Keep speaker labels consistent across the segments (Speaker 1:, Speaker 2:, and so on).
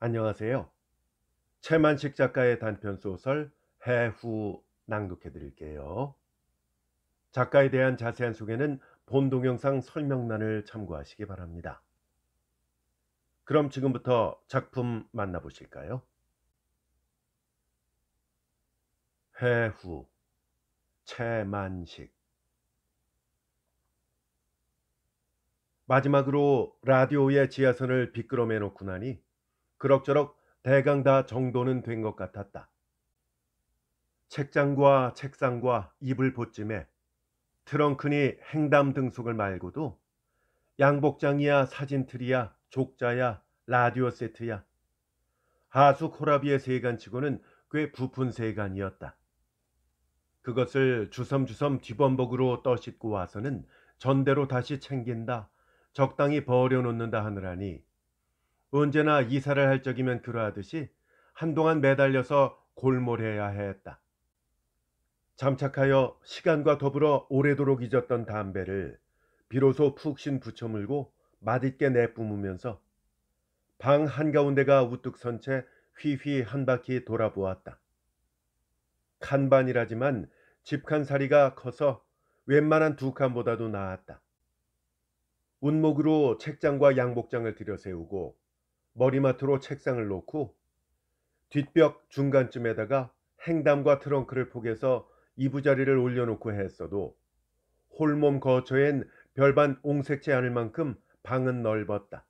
Speaker 1: 안녕하세요. 최만식 작가의 단편 소설 해후 낭독해 드릴게요. 작가에 대한 자세한 소개는 본 동영상 설명란을 참고하시기 바랍니다. 그럼 지금부터 작품 만나보실까요? 해후 최만식 마지막으로 라디오의 지하선을 비끄러매 놓고 나니 그럭저럭 대강 다 정돈은 된것 같았다. 책장과 책상과 이불 보찜에 트렁크니 행담 등속을 말고도 양복장이야 사진틀이야 족자야 라디오 세트야 하수 코라비의 세간치고는 꽤 부푼 세간이었다. 그것을 주섬주섬 뒤범벅으로 떠싣고 와서는 전대로 다시 챙긴다 적당히 버려놓는다 하느라니 언제나 이사를 할 적이면 그러하듯이 한동안 매달려서 골몰해야 했다. 잠착하여 시간과 더불어 오래도록 잊었던 담배를 비로소 푹신 부쳐물고 맛있게 내뿜으면서 방 한가운데가 우뚝 선 채 휘휘 한 바퀴 돌아보았다. 칸반이라지만 집칸사리가 커서 웬만한 두 칸보다도 나았다. 운목으로 책장과 양복장을 들여세우고 머리맡으로 책상을 놓고 뒷벽 중간쯤에다가 행담과 트렁크를 포개서 이부자리를 올려놓고 했어도 홀몸 거처엔 별반 옹색치 않을 만큼 방은 넓었다.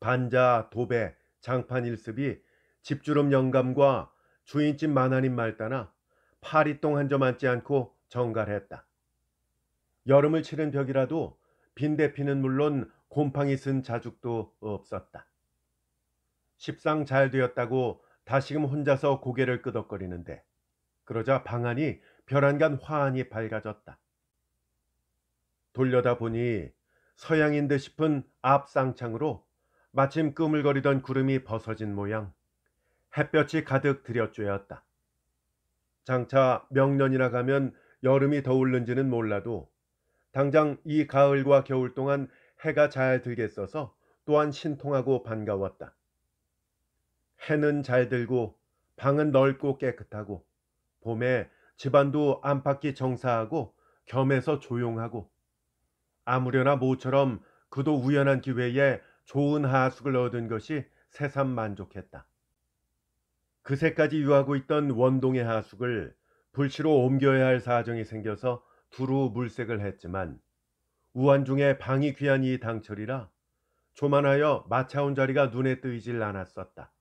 Speaker 1: 반자, 도배, 장판 일습이 집주름 영감과 주인집 만화님 말따나 파리똥 한점 앉지 않고 정갈했다. 여름을 치른 벽이라도 빈대피는 물론 곰팡이 쓴 자죽도 없었다. 십상 잘 되었다고 다시금 혼자서 고개를 끄덕거리는데 그러자 방안이 별안간 화안이 밝아졌다. 돌려다 보니 서양인 듯 싶은 앞상창으로 마침 끄물거리던 구름이 벗어진 모양 햇볕이 가득 들여쬐었다. 장차 명년이나 가면 여름이 더울는지는 몰라도 당장 이 가을과 겨울 동안 해가 잘 들게 써서 또한 신통하고 반가웠다. 해는 잘 들고 방은 넓고 깨끗하고 봄에 집안도 안팎이 정사하고 겸해서 조용하고 아무려나 모처럼 그도 우연한 기회에 좋은 하숙을 얻은 것이 새삼 만족했다. 그새까지 유하고 있던 원동의 하숙을 불치로 옮겨야 할 사정이 생겨서 두루 물색을 했지만 우한중에 방이 귀한 이 당철이라 조만하여 마차온 자리가 눈에 뜨이질 않았었다.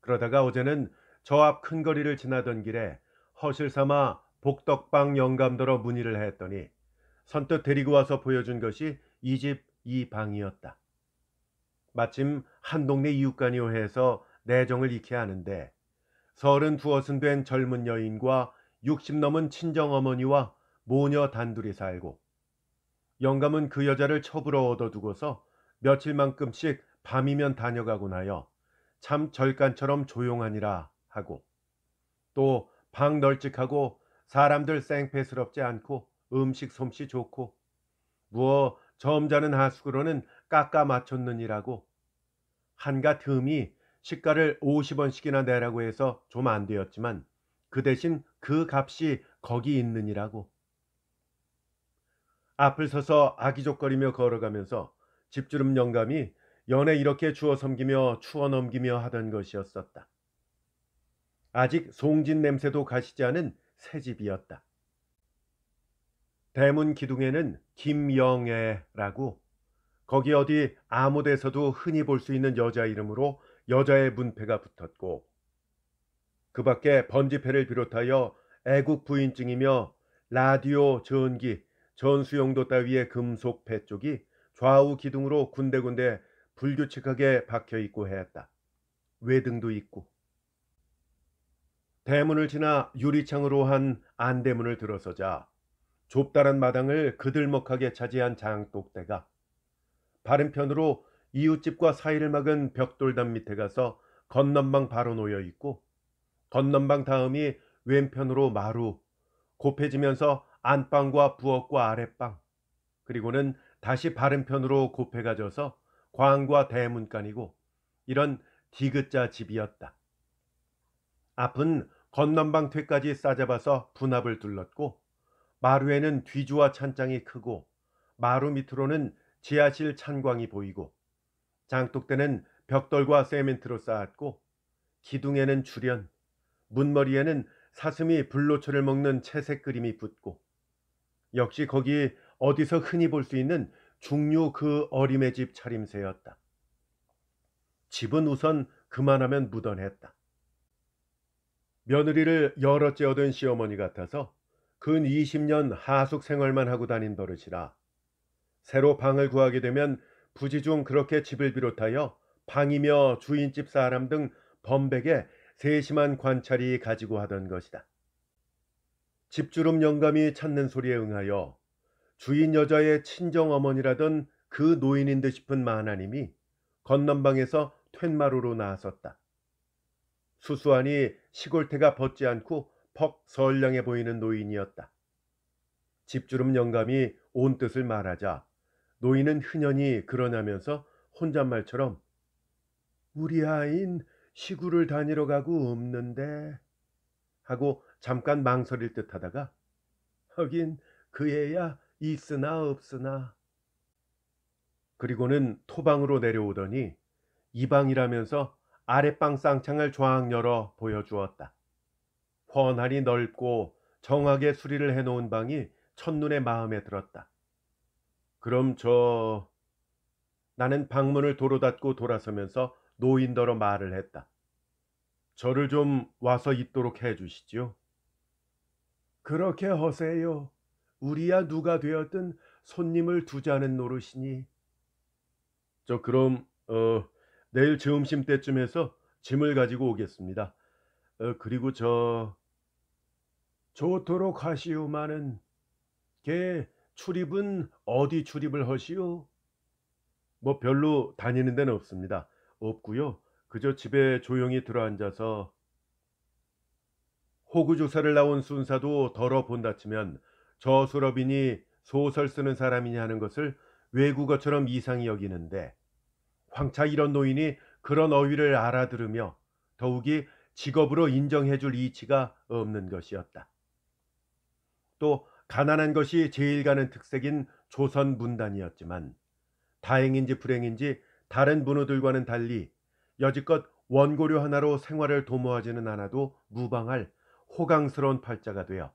Speaker 1: 그러다가 어제는 저 앞 큰 거리를 지나던 길에 허실삼아 복덕방 영감더러 문의를 했더니 선뜻 데리고 와서 보여준 것이 이 집 이 방이었다. 마침 한 동네 이웃간이오해서 내정을 익히 하는데 서른 두어슨 된 젊은 여인과 육십 넘은 친정 어머니와 모녀 단둘이 살고 영감은 그 여자를 첩으로 얻어두고서 며칠만큼씩 밤이면 다녀가곤 하여 참 절간처럼 조용하니라 하고 또 방 널찍하고 사람들 쌩패스럽지 않고 음식 솜씨 좋고 무어 점잖은 하숙으로는 깎아 맞췄느니라고 한가 틈이 식가를 50원씩이나 내라고 해서 좀 안 되었지만 그 대신 그 값이 거기 있느니라고 앞을 서서 아기족거리며 걸어가면서 집주름 영감이 연애 이렇게 주워 섬기며 추워 넘기며 하던 것이었었다. 아직 송진 냄새도 가시지 않은 새 집이었다. 대문 기둥에는 김영애라고 거기 어디 아무 데서도 흔히 볼 수 있는 여자 이름으로 여자의 문패가 붙었고 그 밖에 번지패를 비롯하여 애국 부인증이며 라디오 전기 전수용도 따위의 금속 배쪽이 좌우 기둥으로 군데군데 불규칙하게 박혀 있고 하였다. 외등도 있고. 대문을 지나 유리창으로 한 안대문을 들어서자 좁다란 마당을 그들먹하게 차지한 장독대가 바른편으로 이웃집과 사이를 막은 벽돌담 밑에 가서 건넌방 바로 놓여 있고 건넌방 다음이 왼편으로 마루 곱해지면서 안방과 부엌과 아랫방 그리고는 다시 바른편으로 고페가 져서 광과 대문간이고 이런 디귿자 집이었다. 앞은 건넌방 퇴까지 싸잡아서 분합을 둘렀고 마루에는 뒤주와 찬장이 크고 마루 밑으로는 지하실 찬광이 보이고 장독대는 벽돌과 세멘트로 쌓았고 기둥에는 주련, 문머리에는 사슴이 불로초를 먹는 채색 그림이 붙고 역시 거기 어디서 흔히 볼 수 있는 중류 그 어림의 집 차림새였다. 집은 우선 그만하면 무던했다. 며느리를 여럿째 얻은 시어머니 같아서 근 20년 하숙 생활만 하고 다닌 버릇이라 새로 방을 구하게 되면 부지중 그렇게 집을 비롯하여 방이며 주인집 사람 등 범백에 세심한 관찰이 가지고 하던 것이다. 집주름 영감이 찾는 소리에 응하여 주인 여자의 친정 어머니라던 그 노인인 듯 싶은 마하나님이 건넌방에서 퇴마루로 나섰다 수수하니 시골태가 벗지 않고 퍽 선량해 보이는 노인이었다. 집주름 영감이 온 뜻을 말하자 노인은 흔연히 그러냐면서 혼잣말처럼 우리 아인 시구를 다니러 가고 없는데 하고 잠깐 망설일 듯 하다가 하긴 그애야 있으나 없으나 그리고는 토방으로 내려오더니 이방이라면서 아랫방 쌍창을 조항 열어 보여주었다. 훤하니 넓고 정하게 수리를 해놓은 방이 첫눈에 마음에 들었다. 그럼 저... 나는 방문을 도로 닫고 돌아서면서 노인더러 말을 했다. 저를 좀 와서 있도록 해주시지요. 그렇게 허세요. 우리야 누가 되었든 손님을 두자는 노릇이니. 저 그럼 어 내일 점심 때쯤에서 짐을 가지고 오겠습니다. 어, 그리고 저 좋도록 하시오마는 개 출입은 어디 출입을 하시오? 뭐 별로 다니는 데는 없습니다. 없고요. 그저 집에 조용히 들어앉아서 호구조사를 나온 순사도 덜어 본다치면 저 수럽이니 소설 쓰는 사람이냐 하는 것을 외국어처럼 이상히 여기는데 황차 이런 노인이 그런 어휘를 알아들으며 더욱이 직업으로 인정해줄 이치가 없는 것이었다. 또 가난한 것이 제일 가는 특색인 조선 문단이었지만 다행인지 불행인지 다른 문호들과는 달리 여지껏 원고료 하나로 생활을 도모하지는 않아도 무방할 호강스러운 팔자가 되어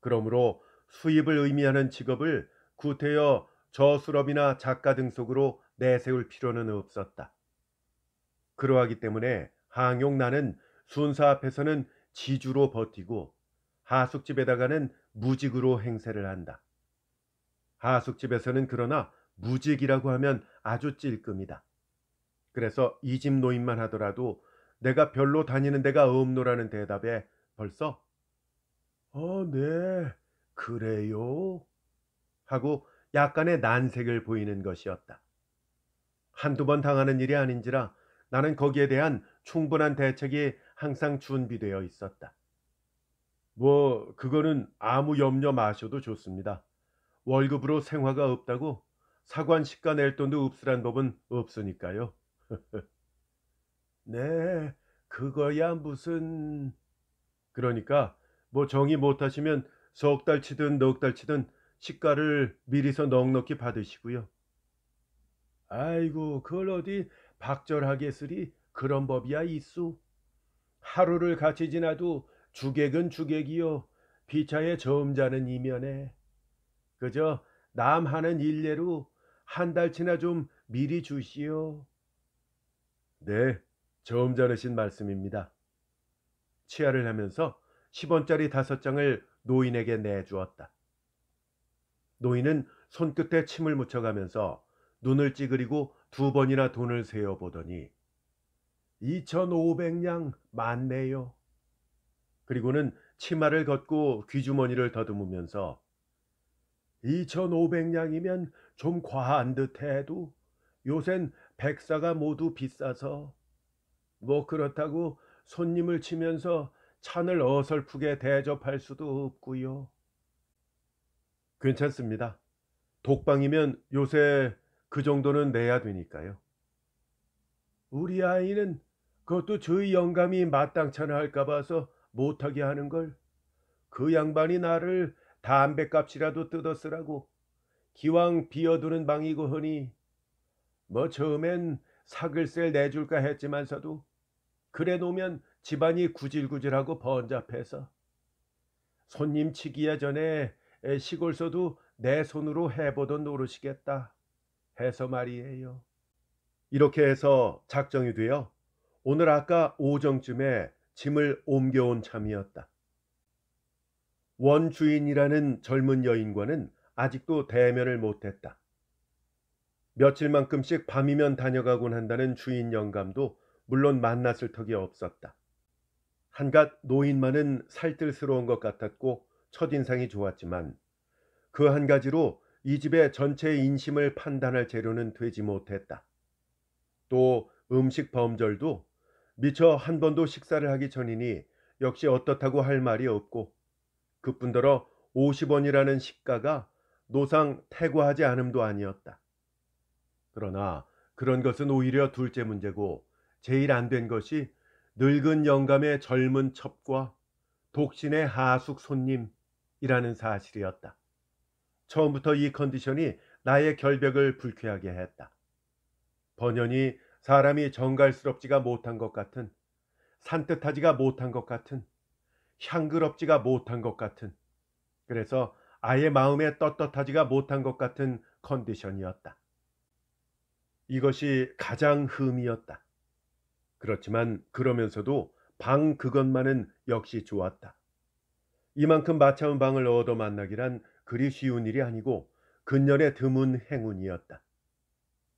Speaker 1: 그러므로 수입을 의미하는 직업을 구태여 저수럽이나 작가 등 속으로 내세울 필요는 없었다. 그러하기 때문에 항용나는 순사 앞에서는 지주로 버티고 하숙집에다가는 무직으로 행세를 한다. 하숙집에서는 그러나 무직이라고 하면 아주 찔끔이다. 그래서 이 집 노인만 하더라도 내가 별로 다니는 데가 없노라는 대답에 벌써? 어, 네, 그래요. 하고 약간의 난색을 보이는 것이었다. 한두 번 당하는 일이 아닌지라 나는 거기에 대한 충분한 대책이 항상 준비되어 있었다. 뭐, 그거는 아무 염려 마셔도 좋습니다. 월급으로 생화가 없다고 사관 시가 낼 돈도 없으란 법은 없으니까요. 네, 그거야 무슨... 그러니까 뭐 정이 못하시면 석 달치든 넉 달치든 시가를 미리서 넉넉히 받으시고요. 아이고 그걸 어디 박절하게 쓰리 그런 법이야 있수. 하루를 같이 지나도 주객은 주객이요 비차에 점자는 이면에 그저 남 하는 일례로 한 달치나 좀 미리 주시오. 네, 점자르신 말씀입니다. 치아를 하면서 10원짜리 5장을 노인에게 내주었다. 노인은 손끝에 침을 묻혀가면서 눈을 찌그리고 두 번이나 돈을 세어보더니 2,500냥 맞네요. 그리고는 치마를 걷고 귀주머니를 더듬으면서 2,500냥이면 좀 과한 듯해도 요샌 백사가 모두 비싸서 뭐 그렇다고 손님을 치면서 찬을 어설프게 대접할 수도 없고요. 괜찮습니다. 독방이면 요새 그 정도는 내야 되니까요. 우리 아이는 그것도 저희 영감이 마땅찮아 할까 봐서 못하게 하는 걸. 그 양반이 나를 담배값이라도 뜯어쓰라고 기왕 비어두는 방이고 허니 뭐 처음엔 사글셀 내줄까 했지만서도 그래 놓으면 집안이 구질구질하고 번잡해서 손님 치기야 전에 시골서도 내 손으로 해보던 노릇이겠다 해서 말이에요. 이렇게 해서 작정이 되어 오늘 아까 오정쯤에 짐을 옮겨온 참이었다. 원주인이라는 젊은 여인과는 아직도 대면을 못했다. 며칠만큼씩 밤이면 다녀가곤 한다는 주인 영감도 물론 만났을 턱이 없었다. 한갓 노인만은 살뜰스러운 것 같았고 첫인상이 좋았지만 그 한 가지로 이 집의 전체 인심을 판단할 재료는 되지 못했다. 또 음식 범절도 미처 한 번도 식사를 하기 전이니 역시 어떻다고 할 말이 없고 그뿐더러 50원이라는 식가가 노상 태과하지 않음도 아니었다. 그러나 그런 것은 오히려 둘째 문제고 제일 안 된 것이 늙은 영감의 젊은 첩과 독신의 하숙 손님이라는 사실이었다. 처음부터 이 컨디션이 나의 결벽을 불쾌하게 했다. 번연히 사람이 정갈스럽지가 못한 것 같은, 산뜻하지가 못한 것 같은, 향그럽지가 못한 것 같은, 그래서 아예 마음에 떳떳하지가 못한 것 같은 컨디션이었다. 이것이 가장 흠이었다. 그렇지만 그러면서도 방 그것만은 역시 좋았다. 이만큼 마차운 방을 얻어 만나기란 그리 쉬운 일이 아니고 근년의 드문 행운이었다.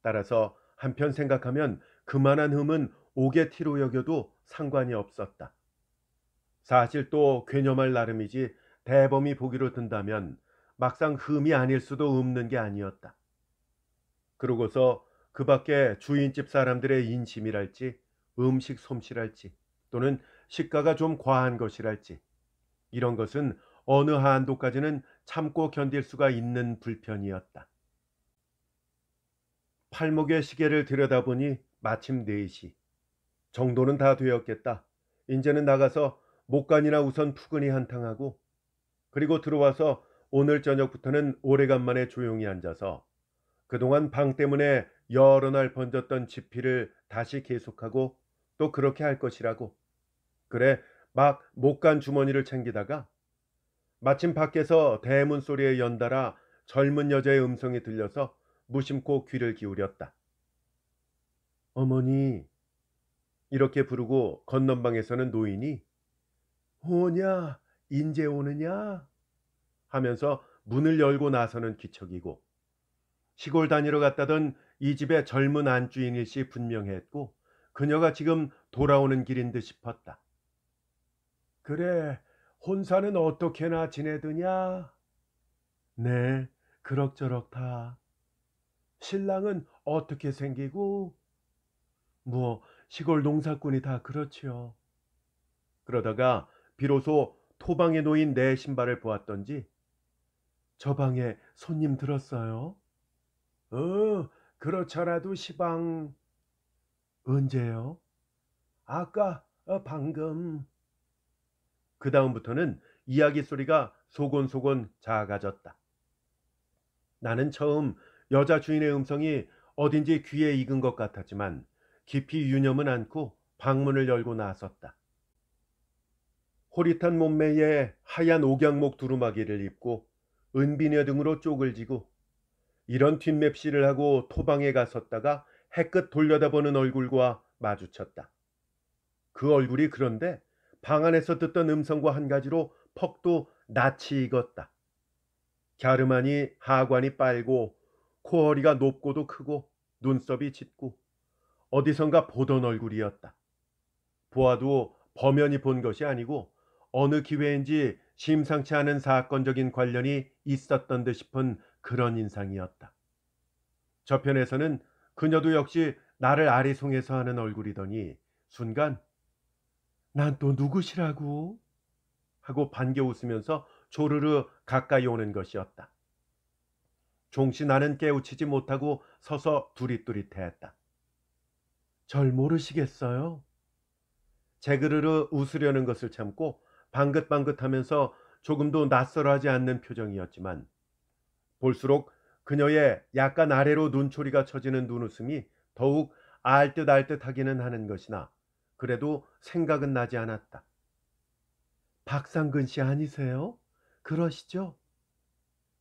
Speaker 1: 따라서 한편 생각하면 그만한 흠은 오게티로 여겨도 상관이 없었다. 사실 또 괴념할 나름이지 대범이 보기로 든다면 막상 흠이 아닐 수도 없는 게 아니었다. 그러고서 그 밖에 주인집 사람들의 인심이랄지 음식 솜씨랄지 또는 식가가 좀 과한 것이랄지 이런 것은 어느 한도까지는 참고 견딜 수가 있는 불편이었다. 팔목의 시계를 들여다보니 마침 4시. 정도는 다 되었겠다. 이제는 나가서 목간이나 우선 푸근히 한탕하고 그리고 들어와서 오늘 저녁부터는 오래간만에 조용히 앉아서 그동안 방 때문에 여러 날 번졌던 지피를 다시 계속하고 또 그렇게 할 것이라고. 그래 막 못 간 주머니를 챙기다가 마침 밖에서 대문 소리에 연달아 젊은 여자의 음성이 들려서 무심코 귀를 기울였다. 어머니 이렇게 부르고 건넌방에서는 노인이 오냐 인제 오느냐 하면서 문을 열고 나서는 기척이고 시골 다니러 갔다던 이 집의 젊은 안주인 일시 분명했고 그녀가 지금 돌아오는 길인 듯 싶었다. 그래, 혼사는 어떻게나 지내드냐? 네, 그럭저럭 다. 신랑은 어떻게 생기고? 뭐, 시골 농사꾼이 다 그렇지요. 그러다가 비로소 토방에 놓인 내 신발을 보았던지 저 방에 손님 들었어요? 어, 그렇잖아도 시방. 언제요? 아까 어, 방금. 그 다음부터는 이야기 소리가 소곤소곤 작아졌다. 나는 처음 여자 주인의 음성이 어딘지 귀에 익은 것 같았지만 깊이 유념은 않고 방문을 열고 나섰다. 호릿한 몸매에 하얀 옥양목 두루마기를 입고 은비녀 등으로 쪽을 지고 이런 뒷맵시를 하고 토방에 가섰다가 해끝 돌려다보는 얼굴과 마주쳤다. 그 얼굴이 그런데 방 안에서 듣던 음성과 한 가지로 퍽도 낯이 익었다. 갸르마니 하관이 빨고 코허리가 높고도 크고 눈썹이 짙고 어디선가 보던 얼굴이었다. 보아도 범연히 본 것이 아니고 어느 기회인지 심상치 않은 사건적인 관련이 있었던 듯 싶은 그런 인상이었다. 저편에서는 그녀도 역시 나를 아리송해서 하는 얼굴이더니 순간 난 또 누구시라고? 하고 반겨 웃으면서 조르르 가까이 오는 것이었다. 종씨 나는 깨우치지 못하고 서서 두릿두릿해했다. 절 모르시겠어요? 제그르르 웃으려는 것을 참고 방긋방긋하면서 조금도 낯설어하지 않는 표정이었지만 볼수록 그녀의 약간 아래로 눈초리가 처지는 눈웃음이 더욱 알듯 알듯하기는 하는 것이나 그래도 생각은 나지 않았다. 박상근 씨 아니세요? 그러시죠?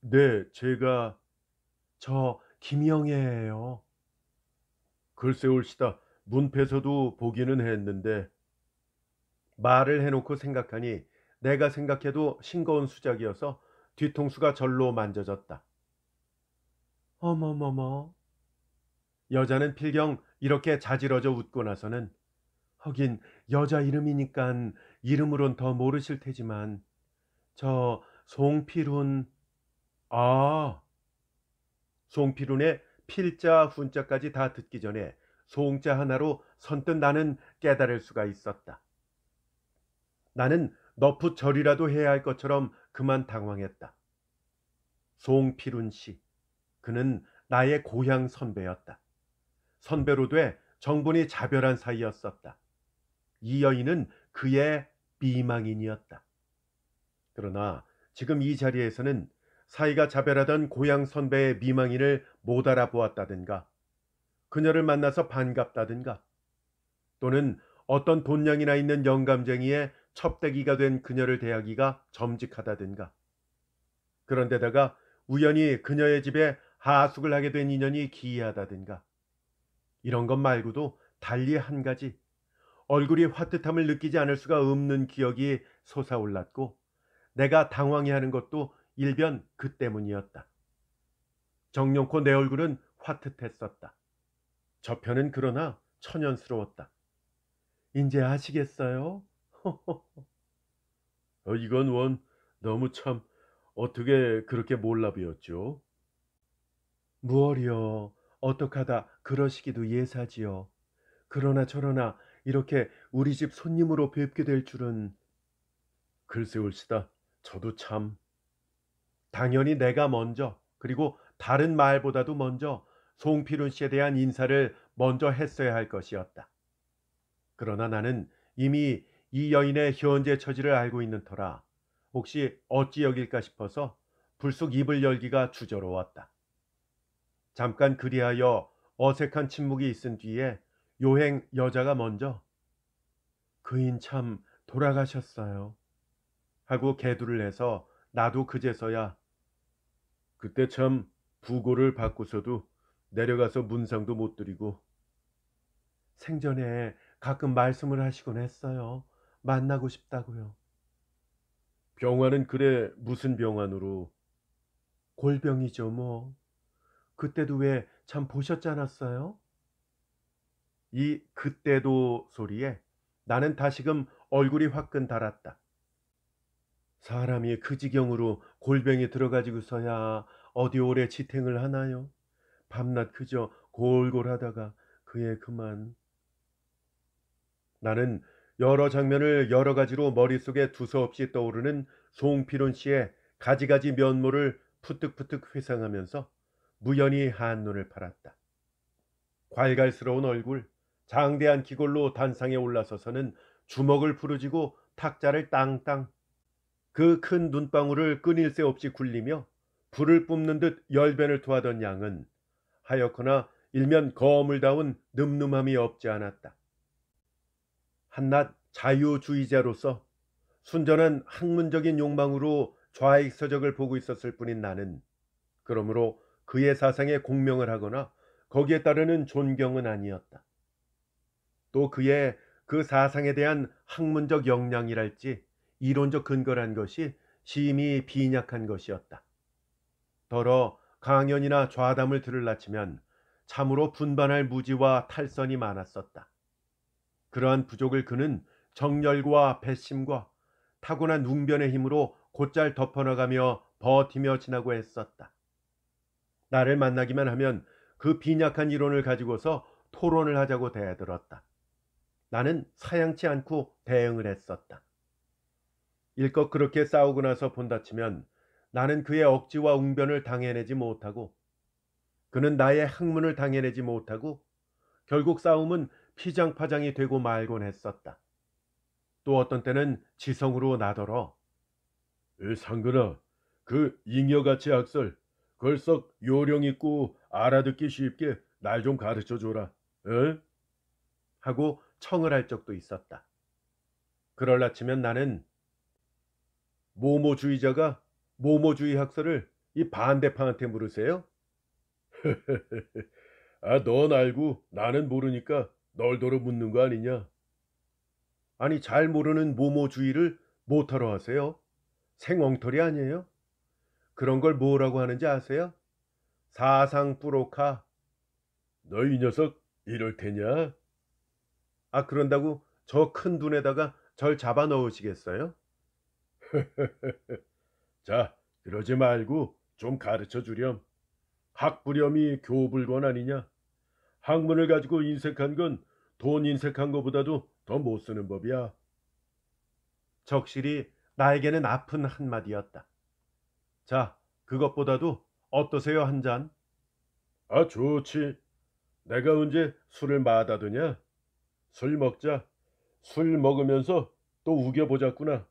Speaker 1: 네, 제가 저 김영애예요. 글쎄 올시다. 문패서도 보기는 했는데 말을 해놓고 생각하니 내가 생각해도 싱거운 수작이어서 뒤통수가 절로 만져졌다. 어머머머. 여자는 필경 이렇게 자지러져 웃고 나서는 하긴 여자 이름이니깐 이름으론 더 모르실 테지만 저 송필훈 아 송필훈의 필자 훈자까지 다 듣기 전에 송자 하나로 선뜻 나는 깨달을 수가 있었다. 나는 너프 절이라도 해야 할 것처럼 그만 당황했다. 송필훈 씨 그는 나의 고향 선배였다. 선배로 돼 정분이 자별한 사이였었다. 이 여인은 그의 미망인이었다. 그러나 지금 이 자리에서는 사이가 자별하던 고향 선배의 미망인을 못 알아보았다든가, 그녀를 만나서 반갑다든가, 또는 어떤 돈량이나 있는 영감쟁이의 첩대기가 된 그녀를 대하기가 점직하다든가. 그런데다가 우연히 그녀의 집에 하숙을 하게 된 인연이 기이하다든가 이런 것 말고도 달리 한 가지 얼굴이 화뜻함을 느끼지 않을 수가 없는 기억이 솟아올랐고 내가 당황해하는 것도 일변 그 때문이었다. 정녕코 내 얼굴은 화뜻했었다. 저편은 그러나 천연스러웠다. 인제 아시겠어요? 어, 이건 원 너무 참 어떻게 그렇게 몰라 비었죠? 무얼이여 어떡하다 그러시기도 예사지요. 그러나 저러나 이렇게 우리 집 손님으로 뵙게 될 줄은 글쎄올시다. 저도 참 당연히 내가 먼저 그리고 다른 말보다도 먼저 송필훈 씨에 대한 인사를 먼저 했어야 할 것이었다. 그러나 나는 이미 이 여인의 현재 처지를 알고 있는 터라 혹시 어찌 여길까 싶어서 불쑥 입을 열기가 주저로웠다. 잠깐 그리하여 어색한 침묵이 있은 뒤에 요행 여자가 먼저 그인 참 돌아가셨어요. 하고 개두를 해서 나도 그제서야 그때 참 부고를 받고서도 내려가서 문상도 못 드리고 생전에 가끔 말씀을 하시곤 했어요. 만나고 싶다고요. 병환은 그래 무슨 병환으로? 골병이죠 뭐. 그때도 왜 참 보셨지 않았어요? 이 그때도 소리에 나는 다시금 얼굴이 화끈 달았다. 사람이 그 지경으로 골뱅이 들어가지고서야 어디 오래 지탱을 하나요? 밤낮 그저 골골 하다가 그의 그만. 나는 여러 장면을 여러 가지로 머릿속에 두서없이 떠오르는 송필론 씨의 가지가지 면모를 푸득푸득 회상하면서 무연히 한눈을 팔았다. 괄괄스러운 얼굴, 장대한 기골로 단상에 올라서서는 주먹을 부르지고 탁자를 땅땅 그 큰 눈방울을 끊일 새 없이 굴리며 불을 뿜는 듯 열변을 토하던 양은 하여거나 일면 거물다운 늠름함이 없지 않았다. 한낱 자유주의자로서 순전한 학문적인 욕망으로 좌익서적을 보고 있었을 뿐인 나는 그러므로 그의 사상에 공명을 하거나 거기에 따르는 존경은 아니었다. 또 그의 그 사상에 대한 학문적 역량이랄지 이론적 근거란 것이 심히 빈약한 것이었다. 더러 강연이나 좌담을 들을라 치면 참으로 분반할 무지와 탈선이 많았었다. 그러한 부족을 그는 정열과 배심과 타고난 웅변의 힘으로 곧잘 덮어나가며 버티며 지나고 했었다. 나를 만나기만 하면 그 빈약한 이론을 가지고서 토론을 하자고 대들었다. 나는 사양치 않고 대응을 했었다. 일껏 그렇게 싸우고 나서 본다치면 나는 그의 억지와 웅변을 당해내지 못하고 그는 나의 학문을 당해내지 못하고 결국 싸움은 피장파장이 되고 말곤 했었다. 또 어떤 때는 지성으로 나더러 상근아 그 잉여같이 악설 걸썩 요령 있고 알아듣기 쉽게 날 좀 가르쳐 줘라. 응? 하고 청을 할 적도 있었다. 그럴라 치면 나는 모모주의자가 모모주의 학설을 이 반대파한테 물으세요? 아, 넌 알고 나는 모르니까 널더러 묻는 거 아니냐? 아니, 잘 모르는 모모주의를 못하러 하세요? 생엉터리 아니에요? 그런 걸 뭐라고 하는지 아세요? 사상 뿌로카. 너 이 녀석 이럴 테냐? 아 그런다고 저 큰 눈에다가 절 잡아 넣으시겠어요? 자, 그러지 말고 좀 가르쳐 주렴. 학부렴이 교불권 아니냐? 학문을 가지고 인색한 건 돈 인색한 것보다도 더 못 쓰는 법이야. 적실히 나에게는 아픈 한마디였다. 자, 그것보다도 어떠세요 한 잔? 아, 좋지. 내가 언제 술을 마다드냐? 술 먹자. 술 먹으면서 또 우겨보자꾸나.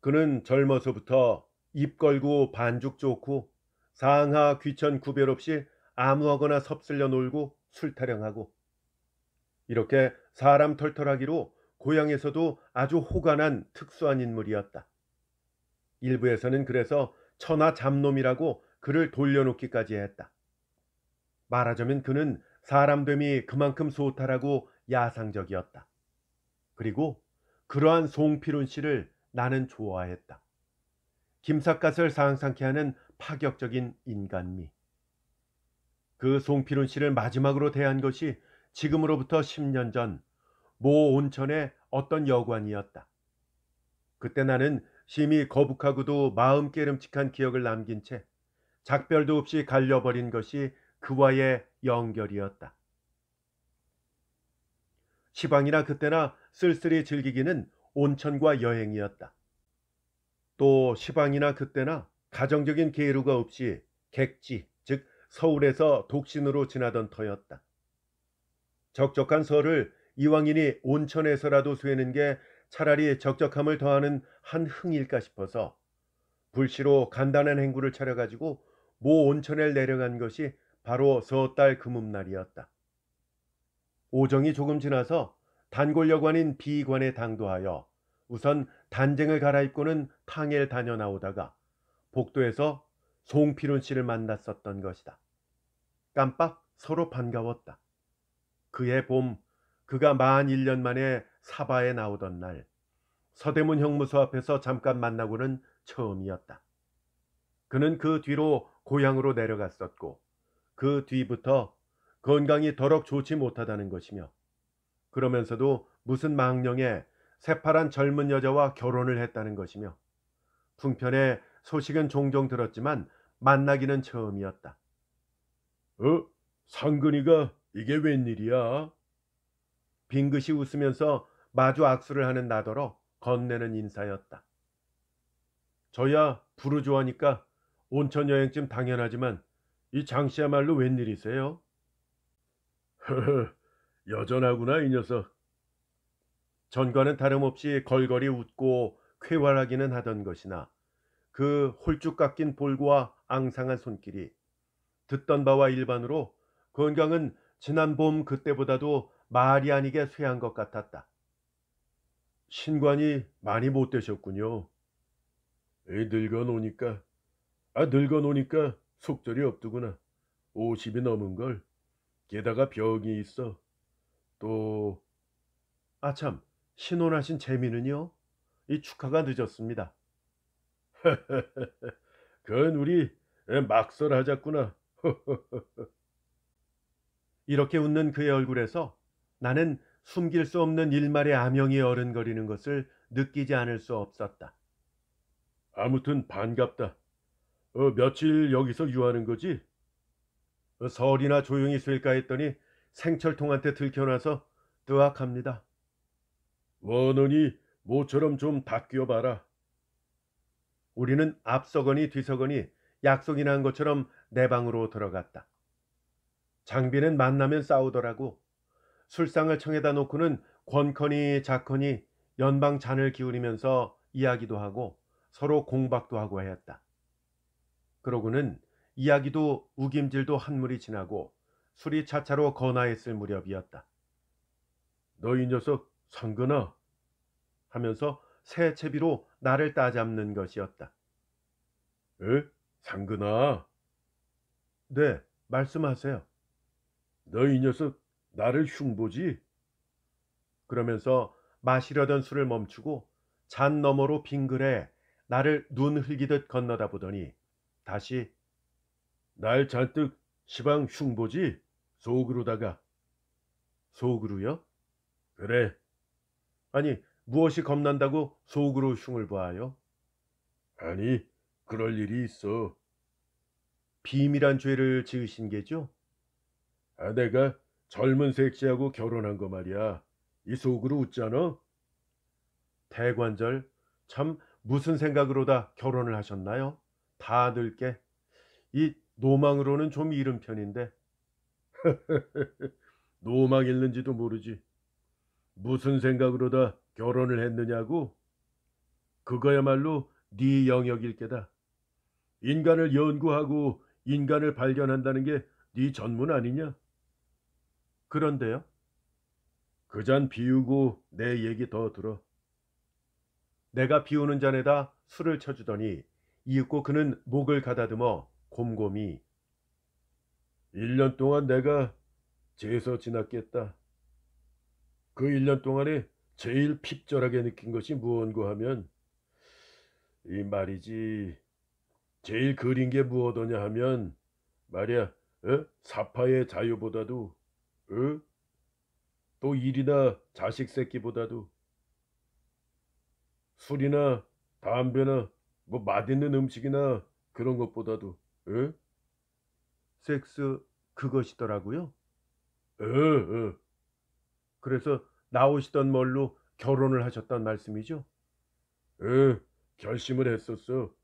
Speaker 1: 그는 젊어서부터 입 걸고 반죽 좋고 상하 귀천 구별 없이 아무하거나 섭슬려 놀고 술 타령하고 이렇게 사람 털털하기로 고향에서도 아주 호간한 특수한 인물이었다. 일부에서는 그래서 천하 잡놈이라고 그를 돌려놓기까지 했다. 말하자면 그는 사람됨이 그만큼 소탈하고 야상적이었다. 그리고 그러한 송필훈 씨를 나는 좋아했다. 김삿갓을 상상케 하는 파격적인 인간미. 그 송필훈 씨를 마지막으로 대한 것이 지금으로부터 10년 전 모 온천의 어떤 여관이었다. 그때 나는 심히 거북하고도 마음 깨름칙한 기억을 남긴 채 작별도 없이 갈려버린 것이 그와의 연결이었다. 시방이나 그때나 쓸쓸히 즐기기는 온천과 여행이었다. 또 시방이나 그때나 가정적인 계루가 없이 객지, 즉 서울에서 독신으로 지나던 터였다. 적적한 설을 이왕이니 온천에서라도 쇠는 게 차라리 적적함을 더하는 한 흥일까 싶어서 불시로 간단한 행구를 차려가지고 모 온천에 내려간 것이 바로 서달 금음날이었다. 오정이 조금 지나서 단골여관인 비관에 당도하여 우선 단쟁을 갈아입고는 탕에 다녀 나오다가 복도에서 송필훈 씨를 만났었던 것이다. 깜빡 서로 반가웠다. 그해 봄 그가 만 1년 만에 사바에 나오던 날 서대문 형무소 앞에서 잠깐 만나고는 처음이었다. 그는 그 뒤로 고향으로 내려갔었고 그 뒤부터 건강이 더럭 좋지 못하다는 것이며 그러면서도 무슨 망령에 새파란 젊은 여자와 결혼을 했다는 것이며 풍편의 소식은 종종 들었지만 만나기는 처음이었다. 어? 상근이가 이게 웬일이야? 빙긋이 웃으면서 마주 악수를 하는 나더러 건네는 인사였다. 저야 부르주아니까 온천 여행쯤 당연하지만 이 장씨야말로 웬일이세요? 허허, 여전하구나 이 녀석. 전과는 다름없이 걸걸이 웃고 쾌활하기는 하던 것이나 그 홀쭉 깎인 볼과 앙상한 손길이 듣던 바와 일반으로 건강은 지난 봄 그때보다도 말이 아니게 쇠한 것 같았다. 신관이 많이 못 되셨군요. 에이, 늙어 노니까. 아, 늙어 노니까 속절이 없더구나. 50이 넘은 걸. 게다가 병이 있어. 또, 아, 참, 신혼하신 재미는요? 이 축하가 늦었습니다. 그건 우리 막설하자꾸나. 이렇게 웃는 그의 얼굴에서 나는 숨길 수 없는 일말의 암영이 어른거리는 것을 느끼지 않을 수 없었다. 아무튼 반갑다. 어, 며칠 여기서 유하는 거지? 어, 설이나 조용히 쐴까 했더니 생철통한테 들켜놔서 뜨악합니다. 원원이 모처럼 좀 바뀌어봐라. 우리는 앞서거니 뒤서거니 약속이난 것처럼 내 방으로 들어갔다. 장비는 만나면 싸우더라고. 술상을 청에다 놓고는 권커니 자커니 연방 잔을 기울이면서 이야기도 하고 서로 공박도 하고 하였다. 그러고는 이야기도 우김질도 한물이 지나고 술이 차차로 건화했을 무렵이었다. 너 이 녀석 상근아 하면서 새 채비로 나를 따잡는 것이었다. 에? 상근아? 네, 말씀하세요. 너 이 녀석 나를 흉보지? 그러면서 마시려던 술을 멈추고 잔 너머로 빙그레 나를 눈 흘기듯 건너다 보더니 다시 날 잔뜩 시방 흉보지? 속으로다가 속으로요? 그래. 아니 무엇이 겁난다고 속으로 흉을 봐요? 아니 그럴 일이 있어. 비밀한 죄를 지으신 게죠? 아내가 젊은 색시하고 결혼한 거 말이야. 이 속으로 웃잖아. 대관절 참 무슨 생각으로다 결혼을 하셨나요? 다들께이 노망으로는 좀 이른 편인데. 노망 있는지도 모르지. 무슨 생각으로다 결혼을 했느냐고? 그거야말로 네 영역일 게다. 인간을 연구하고 인간을 발견한다는 게 네 전문 아니냐? 그런데요? 그 잔 비우고 내 얘기 더 들어. 내가 비우는 잔에다 술을 쳐주더니 이윽고 그는 목을 가다듬어 곰곰이 1년 동안 내가 재서 지났겠다. 그 1년 동안에 제일 핍절하게 느낀 것이 무언고 하면 이 말이지 제일 그린 게 무엇더냐 하면 말이야 어? 사파의 자유보다도 응? 또 일이나 자식 새끼보다도 술이나 담배나 뭐 맛있는 음식이나 그런 것보다도 응? 섹스 그것이더라고요. 응, 응. 그래서 나오시던 멀로 결혼을 하셨단 말씀이죠? 응, 결심을 했었어.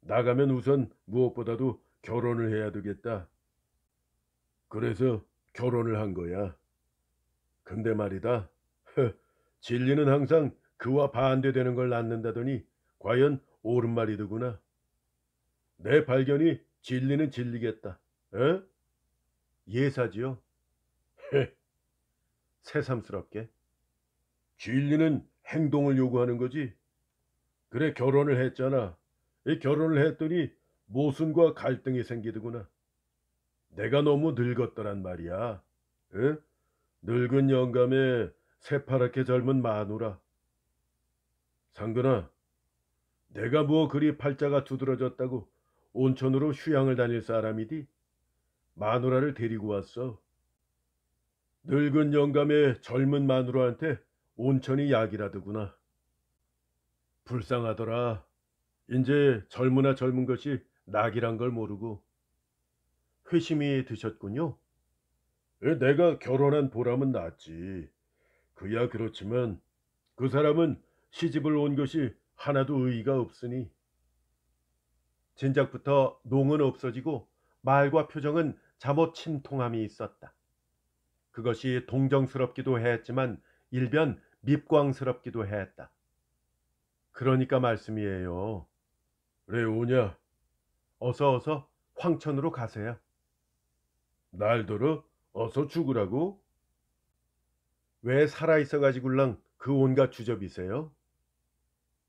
Speaker 1: 나가면 우선 무엇보다도 결혼을 해야 되겠다. 그래서 결혼을 한 거야. 근데 말이다. 허, 진리는 항상 그와 반대되는 걸 낳는다더니 과연 옳은 말이더구나. 내 발견이 진리는 진리겠다. 에? 어? 예사지요? 헤, 새삼스럽게. 진리는 행동을 요구하는 거지. 그래 결혼을 했잖아. 이 결혼을 했더니 모순과 갈등이 생기더구나. 내가 너무 늙었더란 말이야. 응? 늙은 영감에 새파랗게 젊은 마누라. 상근아, 내가 뭐 그리 팔자가 두드러졌다고 온천으로 휴양을 다닐 사람이디? 마누라를 데리고 왔어. 늙은 영감의 젊은 마누라한테 온천이 약이라더구나. 불쌍하더라. 이제 젊으나 젊은 것이 낙이란 걸 모르고 회심이 드셨군요. 예, 내가 결혼한 보람은 낫지. 그야 그렇지만 그 사람은 시집을 온 것이 하나도 의의가 없으니. 진작부터 농은 없어지고 말과 표정은 잠옷 침통함이 있었다. 그것이 동정스럽기도 했지만 일변 밉광스럽기도 했다. 그러니까 말씀이에요. 레오냐, 어서 어서 황천으로 가세요. 날더러 어서 죽으라고? 왜 살아있어가지 굴랑 그 온갖 주접이세요?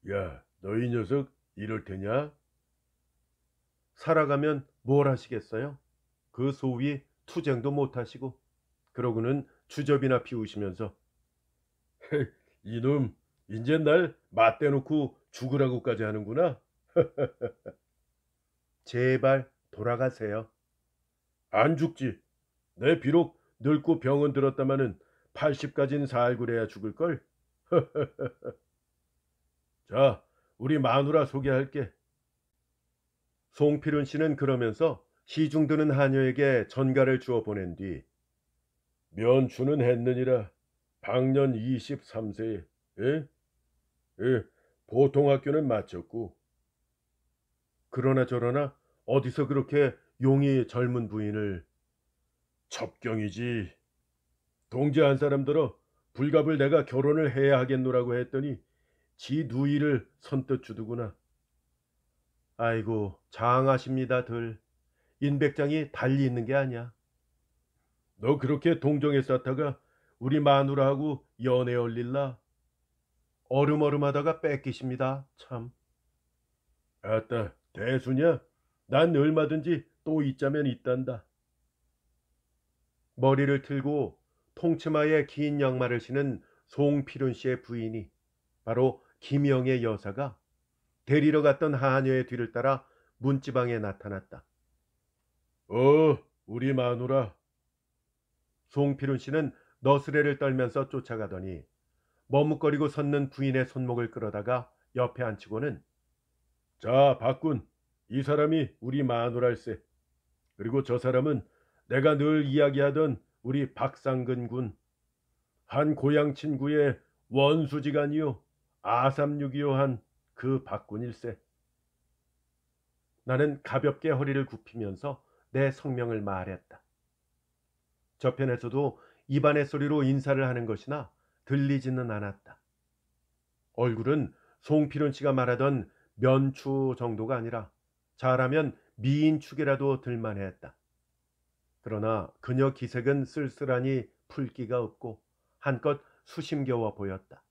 Speaker 1: 야, 너희 녀석 이럴 테냐? 살아가면 뭘 하시겠어요? 그 소위 투쟁도 못 하시고 그러고는 주접이나 피우시면서 이놈 이제 날 맞대놓고 죽으라고까지 하는구나. 제발 돌아가세요. 안 죽지. 내 비록 늙고 병은 들었다마는 80까진 살구래야 죽을걸. 자, 우리 마누라 소개할게. 송필훈 씨는 그러면서 시중드는 하녀에게 전가를 주어 보낸 뒤 면추는 했느니라 방년 23세에 에? 예? 예, 보통학교는 마쳤고 그러나 저러나 어디서 그렇게 용이 젊은 부인을 첩경이지. 동지 한 사람 들어 불갑을 내가 결혼을 해야 하겠노라고 했더니 지 누이를 선뜻 주두구나. 아이고 장하십니다들. 인백장이 달리 있는 게 아니야. 너 그렇게 동정에 쌓다가 우리 마누라하고 연애 얼릴라. 얼음얼음하다가 뺏기십니다. 참. 아따 대수냐? 난 얼마든지 또 있자면 있단다. 머리를 틀고 통치마에 긴 양말을 신은 송필훈 씨의 부인이 바로 김영애 여사가 데리러 갔던 하녀의 뒤를 따라 문지방에 나타났다. 어, 우리 마누라. 송필훈 씨는 너스레를 떨면서 쫓아가더니 머뭇거리고 섰는 부인의 손목을 끌어다가 옆에 앉히고는 자, 박군, 이 사람이 우리 마누랄세. 그리고 저 사람은 내가 늘 이야기하던 우리 박상근 군. 한 고향 친구의 원수지간이요. 아삼육이요 한 그 박군일세. 나는 가볍게 허리를 굽히면서 내 성명을 말했다. 저편에서도 입안의 소리로 인사를 하는 것이나 들리지는 않았다. 얼굴은 송필훈 씨가 말하던 면추 정도가 아니라 잘하면 미인 축이라도 들만했다. 그러나 그녀 기색은 쓸쓸하니 풀기가 없고 한껏 수심겨워 보였다.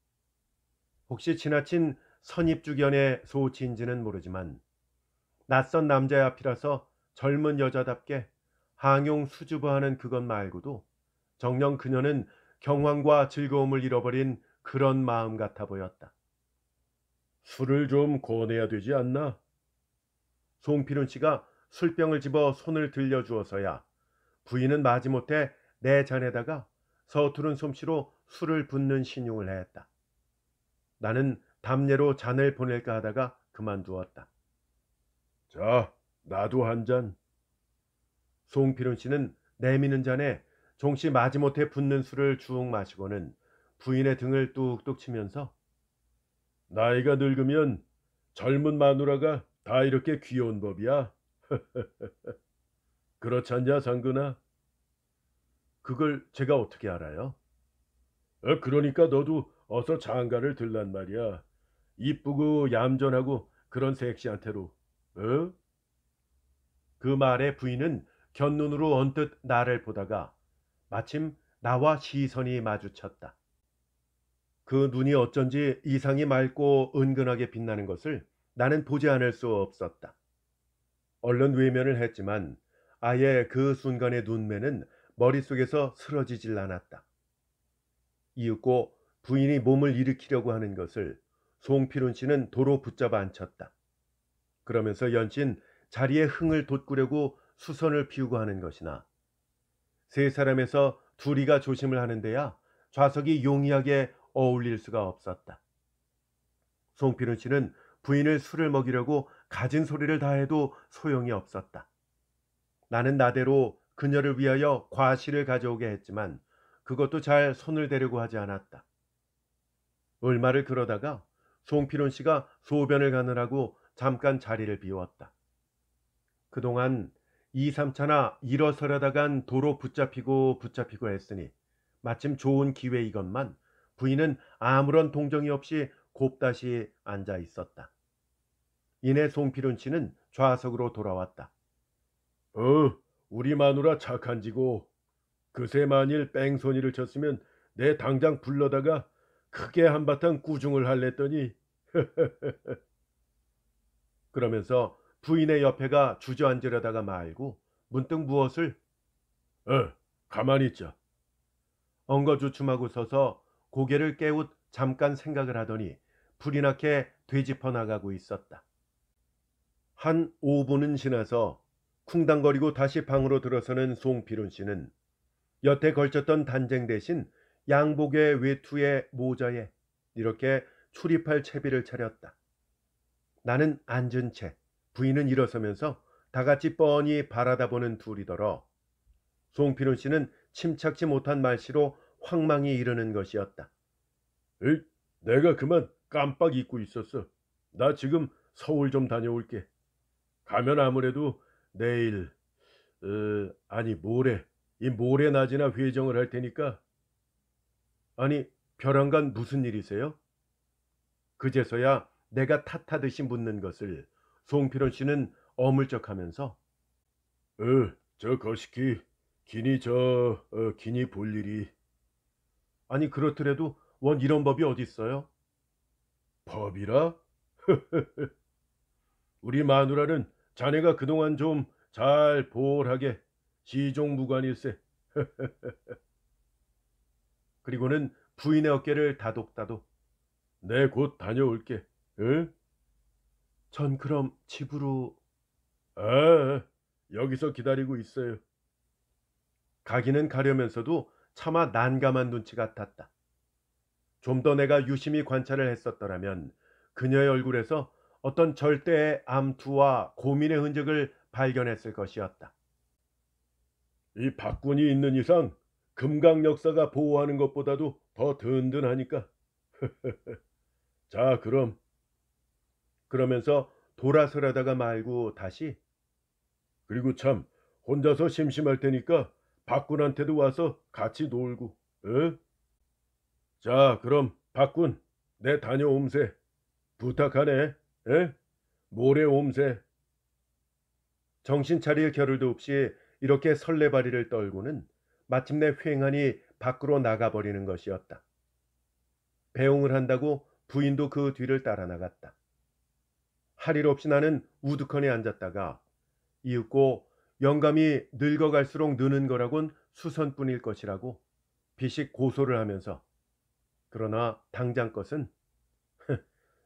Speaker 1: 혹시 지나친 선입주견의 소치인지는 모르지만 낯선 남자의 앞이라서 젊은 여자답게 항용 수줍어하는 그것 말고도 정녕 그녀는 경황과 즐거움을 잃어버린 그런 마음 같아 보였다. 술을 좀 권해야 되지 않나? 송필훈 씨가 술병을 집어 손을 들려주어서야 부인은 마지못해 내 잔에다가 서투른 솜씨로 술을 붓는 신용을 했다 나는 담례로 잔을 보낼까 하다가 그만두었다. 자, 나도 한 잔. 송필훈 씨는 내미는 잔에 종씨 마지못해 붓는 술을 주욱 마시고는 부인의 등을 뚝뚝 치면서 나이가 늙으면 젊은 마누라가 다 이렇게 귀여운 법이야? 그렇잖냐 장근아? 그걸 제가 어떻게 알아요? 어, 그러니까 너도 어서 장가를 들란 말이야. 이쁘고 얌전하고 그런 섹시한테로. 어? 그 말에 부인은 견눈으로 언뜻 나를 보다가 마침 나와 시선이 마주쳤다. 그 눈이 어쩐지 이상이 맑고 은근하게 빛나는 것을 나는 보지 않을 수 없었다. 얼른 외면을 했지만 아예 그 순간의 눈매는 머릿속에서 쓰러지질 않았다. 이윽고 부인이 몸을 일으키려고 하는 것을 송필훈 씨는 도로 붙잡아 앉혔다. 그러면서 연신 자리에 흥을 돋구려고 수선을 피우고 하는 것이나 세 사람에서 둘이가 조심을 하는데야 좌석이 용이하게 어울릴 수가 없었다. 송필훈 씨는 부인을 술을 먹이려고 가진 소리를 다해도 소용이 없었다. 나는 나대로 그녀를 위하여 과실을 가져오게 했지만 그것도 잘 손을 대려고 하지 않았다. 얼마를 그러다가 송필훈 씨가 소변을 가느라고 잠깐 자리를 비웠다. 그동안 2, 3차나 일어서려다간 도로 붙잡히고 붙잡히고 했으니 마침 좋은 기회이건만 부인은 아무런 동정이 없이 곱다시에 앉아 있었다. 이내 송필훈 씨는 좌석으로 돌아왔다. 어, 우리 마누라 착한 지고 그새 만일 뺑소니를 쳤으면 내 당장 불러다가 크게 한바탕 꾸중을 할랬더니 그러면서 부인의 옆에가 주저앉으려다가 말고 문득 무엇을 어, 가만히 있자. 엉거주춤하고 서서 고개를 깨웃 잠깐 생각을 하더니 불이 나게 되짚어 나가고 있었다. 한 5분은 지나서 쿵당거리고 다시 방으로 들어서는 송피론 씨는 여태 걸쳤던 단쟁 대신 양복의 외투에 모자에 이렇게 출입할 채비를 차렸다. 나는 앉은 채 부인은 일어서면서 다 같이 뻔히 바라다보는 둘이더러 송피론 씨는 침착치 못한 말씨로 황망히 이르는 것이었다. 을, 내가 그만 깜빡 잊고 있었어. 나 지금 서울 좀 다녀올게. 가면 아무래도 내일, 어, 아니 모레, 이 모레 낮이나 회정을 할 테니까. 아니, 벼랑간 무슨 일이세요? 그제서야 내가 탓하듯이 묻는 것을 송필원 씨는 어물쩍하면서 어, 저 거시기 기니 저 어, 기니 볼 일이 아니 그렇더라도 원 이런 법이 어딨어요? 법이라? 우리 마누라는 자네가 그동안 좀 잘 보홀하게 시종무관일세. 그리고는 부인의 어깨를 다독다독. 내곧 다녀올게. 응? 전 그럼 집으로... 아, 여기서 기다리고 있어요. 가기는 가려면서도 차마 난감한 눈치 같았다. 좀더 내가 유심히 관찰을 했었더라면 그녀의 얼굴에서 어떤 절대의 암투와 고민의 흔적을 발견했을 것이었다. 이 박군이 있는 이상 금강 역사가 보호하는 것보다도 더 든든하니까. 자, 그럼. 그러면서 돌아서려다가 말고 다시. 그리고 참 혼자서 심심할 테니까 박군한테도 와서 같이 놀고. 에? 자, 그럼 박군, 내 다녀옴세. 부탁하네. 에? 모래옴세. 정신 차릴 겨를도 없이 이렇게 설레발이를 떨고는 마침내 휑하니 밖으로 나가버리는 것이었다. 배웅을 한다고 부인도 그 뒤를 따라 나갔다. 할 일 없이 나는 우두커니 앉았다가 이윽고 영감이 늙어갈수록 느는 거라곤 수선뿐일 것이라고 비식 고소를 하면서 그러나 당장 것은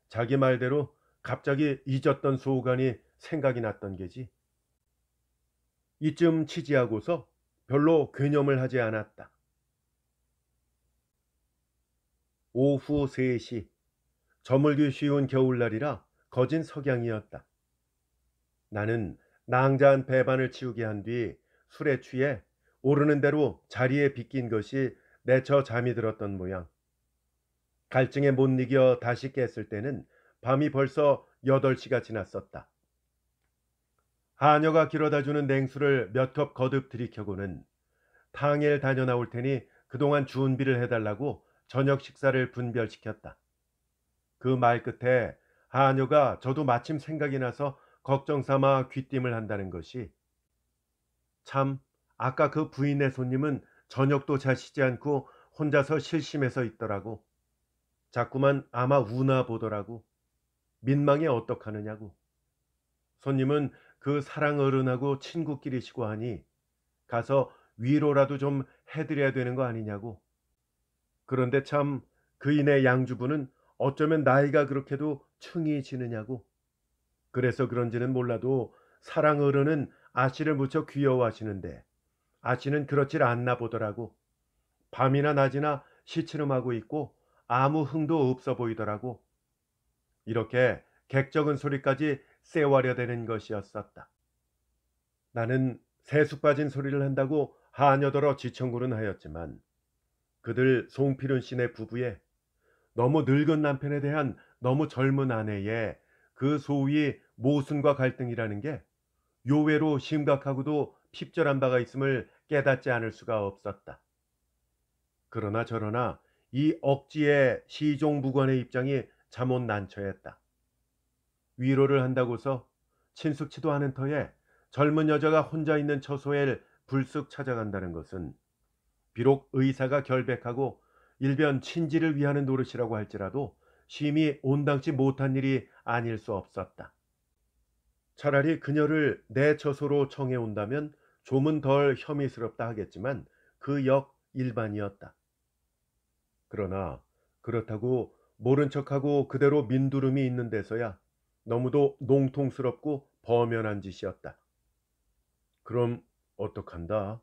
Speaker 1: 자기 말대로 갑자기 잊었던 소간이 생각이 났던 게지. 이쯤 치지하고서 별로 괴념을 하지 않았다. 오후 3시 저물기 쉬운 겨울날이라 거진 석양이었다. 나는 낭자한 배반을 치우게 한 뒤 술에 취해 오르는 대로 자리에 비낀 것이 내쳐 잠이 들었던 모양. 갈증에 못 이겨 다시 깼을 때는 밤이 벌써 8시가 지났었다. 하녀가 길어다주는 냉수를 몇컵 거듭 들이켜고는 당일 다녀나올 테니 그동안 준비를 해달라고 저녁 식사를 분별시켰다. 그 말 끝에 하녀가 저도 마침 생각이 나서 걱정 삼아 귀띔을 한다는 것이 참 아까 그 부인의 손님은 저녁도 자시지 않고 혼자서 실심해서 있더라고. 자꾸만 아마 우나 보더라고. 민망해 어떡하느냐고. 손님은 그 사랑 어른하고 친구끼리시고 하니 가서 위로라도 좀 해드려야 되는 거 아니냐고. 그런데 참 그인의 양주부는 어쩌면 나이가 그렇게도 충이 지느냐고. 그래서 그런지는 몰라도 사랑 어른은 아씨를 무척 귀여워하시는데 아씨는 그렇질 않나 보더라고. 밤이나 낮이나 시치름하고 있고 아무 흥도 없어 보이더라고. 이렇게 객적은 소리까지 세와려 되는 것이었었다. 나는 세숙 빠진 소리를 한다고 하녀더러 지청구는 하였지만 그들 송필훈 씨네 부부의 너무 늙은 남편에 대한 너무 젊은 아내의 그 소위 모순과 갈등이라는 게 요외로 심각하고도 핍절한 바가 있음을 깨닫지 않을 수가 없었다. 그러나 저러나 이억지의 시종부관의 입장이 자못 난처했다. 위로를 한다고서 친숙치도 않은 터에 젊은 여자가 혼자 있는 처소에 불쑥 찾아간다는 것은 비록 의사가 결백하고 일변 친지를 위하는 노릇이라고 할지라도 심히 온당치 못한 일이 아닐 수 없었다. 차라리 그녀를 내 처소로 청해 온다면 좀은 덜 혐의스럽다 하겠지만 그 역 일반이었다. 그러나 그렇다고 모른 척하고 그대로 민두름이 있는 데서야 너무도 농통스럽고 범연한 짓이었다. 그럼 어떡한다?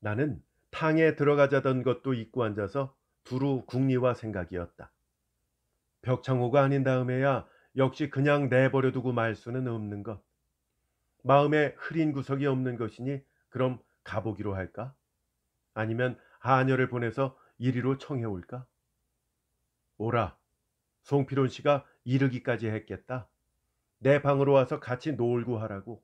Speaker 1: 나는 탕에 들어가자던 것도 잊고 앉아서 두루 궁리와 생각이었다. 벽창호가 아닌 다음에야 역시 그냥 내버려두고 말 수는 없는 것. 마음에 흐린 구석이 없는 것이니 그럼 가보기로 할까? 아니면 하녀를 보내서 이리로 청해 올까? 오라. 송필온 씨가 이르기까지 했겠다. 내 방으로 와서 같이 놀고 하라고.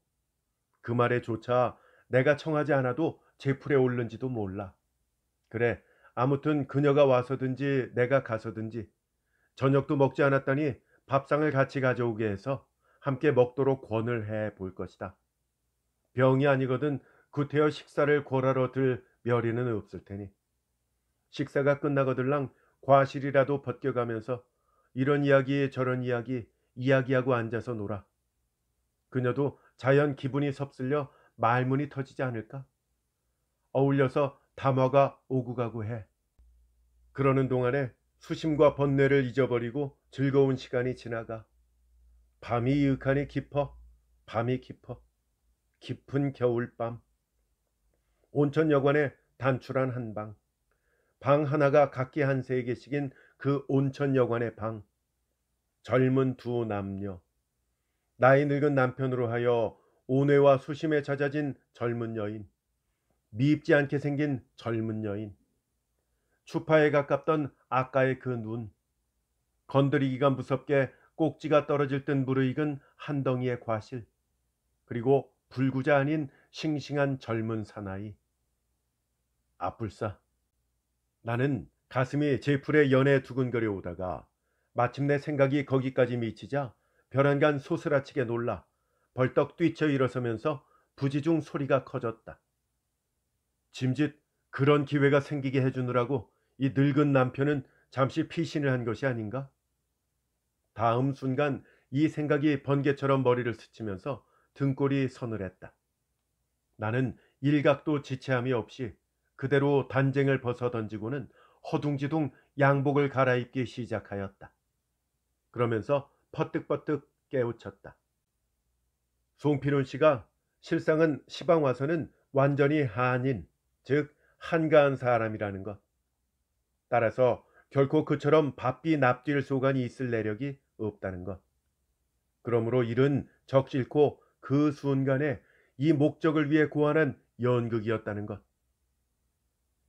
Speaker 1: 그 말에조차 내가 청하지 않아도 제 풀에 올른지도 몰라. 그래, 아무튼 그녀가 와서든지 내가 가서든지 저녁도 먹지 않았다니 밥상을 같이 가져오게 해서 함께 먹도록 권을 해 볼 것이다. 병이 아니거든 구태여 식사를 고라러들 며리는 없을 테니 식사가 끝나거들랑 과실이라도 벗겨가면서 이런 이야기 저런 이야기 이야기하고 앉아서 놀아. 그녀도 자연 기분이 섭슬려 말문이 터지지 않을까? 어울려서 담화가 오고 가고 해. 그러는 동안에 수심과 번뇌를 잊어버리고 즐거운 시간이 지나가. 밤이 이윽하니 깊어. 밤이 깊어. 깊은 겨울밤. 온천 여관에 단출한 한방. 방 하나가 각기 한 세 개씩인 그 온천 여관의 방, 젊은 두 남녀, 나이 늙은 남편으로 하여 온회와 수심에 잦아진 젊은 여인, 미입지 않게 생긴 젊은 여인, 추파에 가깝던 아까의 그 눈, 건드리기가 무섭게 꼭지가 떨어질 듯 무르익은 한 덩이의 과실, 그리고 불구자 아닌 싱싱한 젊은 사나이, 아뿔싸. 나는 가슴이 제풀의 연에 두근거려 오다가 마침내 생각이 거기까지 미치자 벼랑간 소스라치게 놀라 벌떡 뛰쳐 일어서면서 부지중 소리가 커졌다. 짐짓 그런 기회가 생기게 해주느라고 이 늙은 남편은 잠시 피신을 한 것이 아닌가? 다음 순간 이 생각이 번개처럼 머리를 스치면서 등골이 서늘했다. 나는 일각도 지체함이 없이 그대로 단쟁을 벗어던지고는 허둥지둥 양복을 갈아입기 시작하였다. 그러면서 퍼뜩퍼뜩 깨우쳤다. 송필훈 씨가 실상은 시방 와서는 완전히 한인, 즉 한가한 사람이라는 것. 따라서 결코 그처럼 바삐 납뛸 소관이 있을 내력이 없다는 것. 그러므로 일은 적실고 그 순간에 이 목적을 위해 고안한 연극이었다는 것.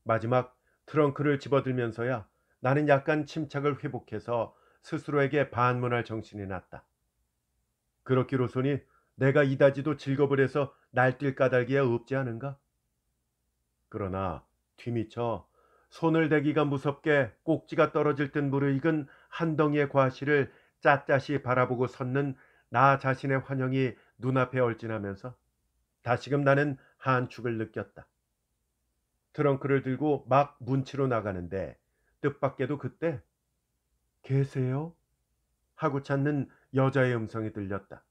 Speaker 1: 마지막 트렁크를 집어들면서야 나는 약간 침착을 회복해서 스스로에게 반문할 정신이 났다. 그렇기로서니 내가 이다지도 즐겁을 해서 날뛸 까닭이야 없지 않은가? 그러나 뒤미쳐 손을 대기가 무섭게 꼭지가 떨어질 듯 무르익은 한 덩이의 과실을 짜짜시 바라보고 섰는 나 자신의 환영이 눈앞에 얼씬하면서 다시금 나는 한축을 느꼈다. 트렁크를 들고 막 문치로 나가는데 뜻밖에도 그때 계세요? 하고 찾는 여자의 음성이 들렸다.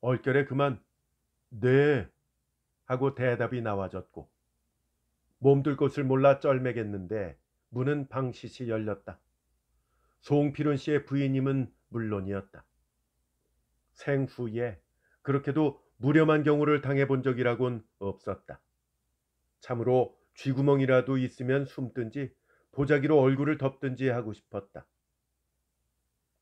Speaker 1: 얼결에 그만 네 하고 대답이 나와졌고 몸둘 곳을 몰라 쩔매겠는데 문은 방시시 열렸다. 송필훈 씨의 부인님은 물론이었다. 생후에 그렇게도 무렴한 경우를 당해본 적이라곤 없었다. 참으로 쥐구멍이라도 있으면 숨든지 보자기로 얼굴을 덮든지 하고 싶었다.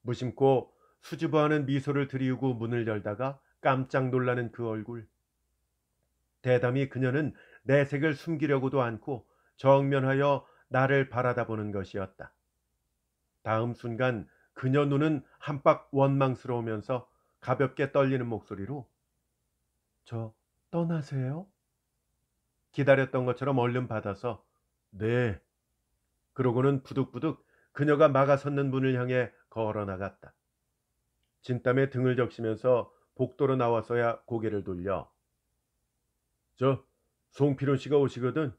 Speaker 1: 무심코 수줍어하는 미소를 들이우고 문을 열다가 깜짝 놀라는 그 얼굴. 대담히 그녀는 내색을 숨기려고도 않고 정면하여 나를 바라다보는 것이었다. 다음 순간 그녀 눈은 한박 원망스러우면서 가볍게 떨리는 목소리로 저 떠나세요? 기다렸던 것처럼 얼른 받아서 네. 그러고는 부득부득 그녀가 막아섰는 문을 향해 걸어 나갔다. 진땀에 등을 적시면서 복도로 나와서야 고개를 돌려 저 송필훈 씨가 오시거든.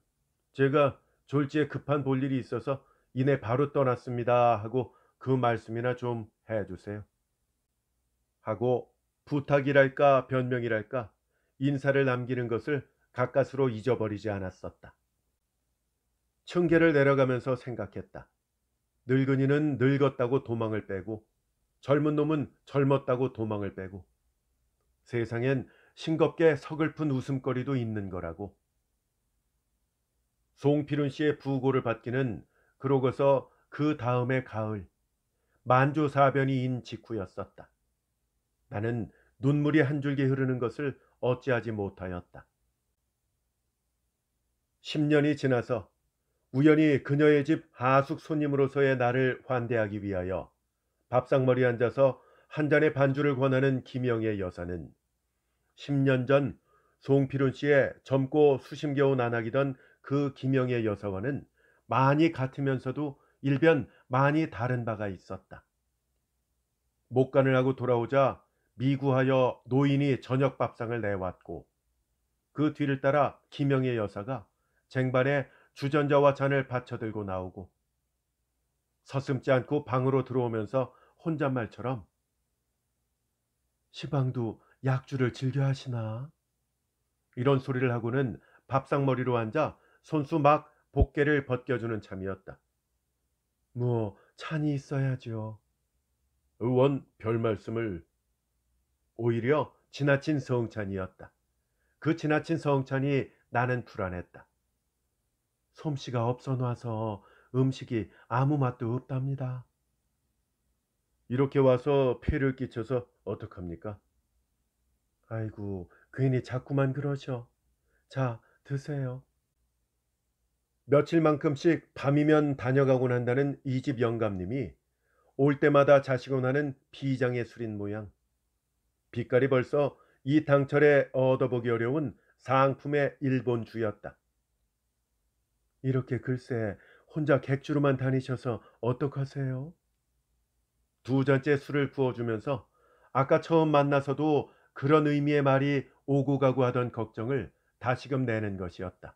Speaker 1: 제가 졸지에 급한 볼 일이 있어서 이내 바로 떠났습니다 하고 그 말씀이나 좀 해주세요. 하고 부탁이랄까 변명이랄까 인사를 남기는 것을 가까스로 잊어버리지 않았었다. 청계를 내려가면서 생각했다. 늙은이는 늙었다고 도망을 빼고 젊은 놈은 젊었다고 도망을 빼고 세상엔 싱겁게 서글픈 웃음거리도 있는 거라고. 송필훈 씨의 부고를 받기는 그러고서 그 다음의 가을 만조사변이 인 직후였었다. 나는 눈물이 한 줄기 흐르는 것을 어찌하지 못하였다. 10년이 지나서 우연히 그녀의 집 하숙 손님으로서의 나를 환대하기 위하여 밥상머리 앉아서 한 잔의 반주를 권하는 김영애 여사는 10년 전 송필훈 씨의 젊고 수심겨운 안학이던 그 김영애 여사와는 많이 같으면서도 일변 많이 다른 바가 있었다. 목간을 하고 돌아오자 미구하여 노인이 저녁 밥상을 내왔고 그 뒤를 따라 김영애 여사가 쟁반에 주전자와 잔을 받쳐들고 나오고 서슴지 않고 방으로 들어오면서 혼잣말처럼 시방도 약주를 즐겨 하시나? 이런 소리를 하고는 밥상머리로 앉아 손수 막 복개를 벗겨주는 참이었다. 뭐 찬이 있어야죠. 의원 별 말씀을 오히려 지나친 성찬이었다. 그 지나친 성찬이 나는 불안했다. 솜씨가 없어 놔서 음식이 아무 맛도 없답니다. 이렇게 와서 피를 끼쳐서 어떡합니까? 아이고, 괜히 자꾸만 그러셔. 자, 드세요. 며칠만큼씩 밤이면 다녀가곤 한다는 이 집 영감님이 올 때마다 자시곤 하는 비장의 술인 모양. 빛깔이 벌써 이 당철에 얻어보기 어려운 상품의 일본주였다. 이렇게 글쎄 혼자 객주로만 다니셔서 어떡하세요? 두 잔째 술을 부어주면서 아까 처음 만나서도 그런 의미의 말이 오고 가고 하던 걱정을 다시금 내는 것이었다.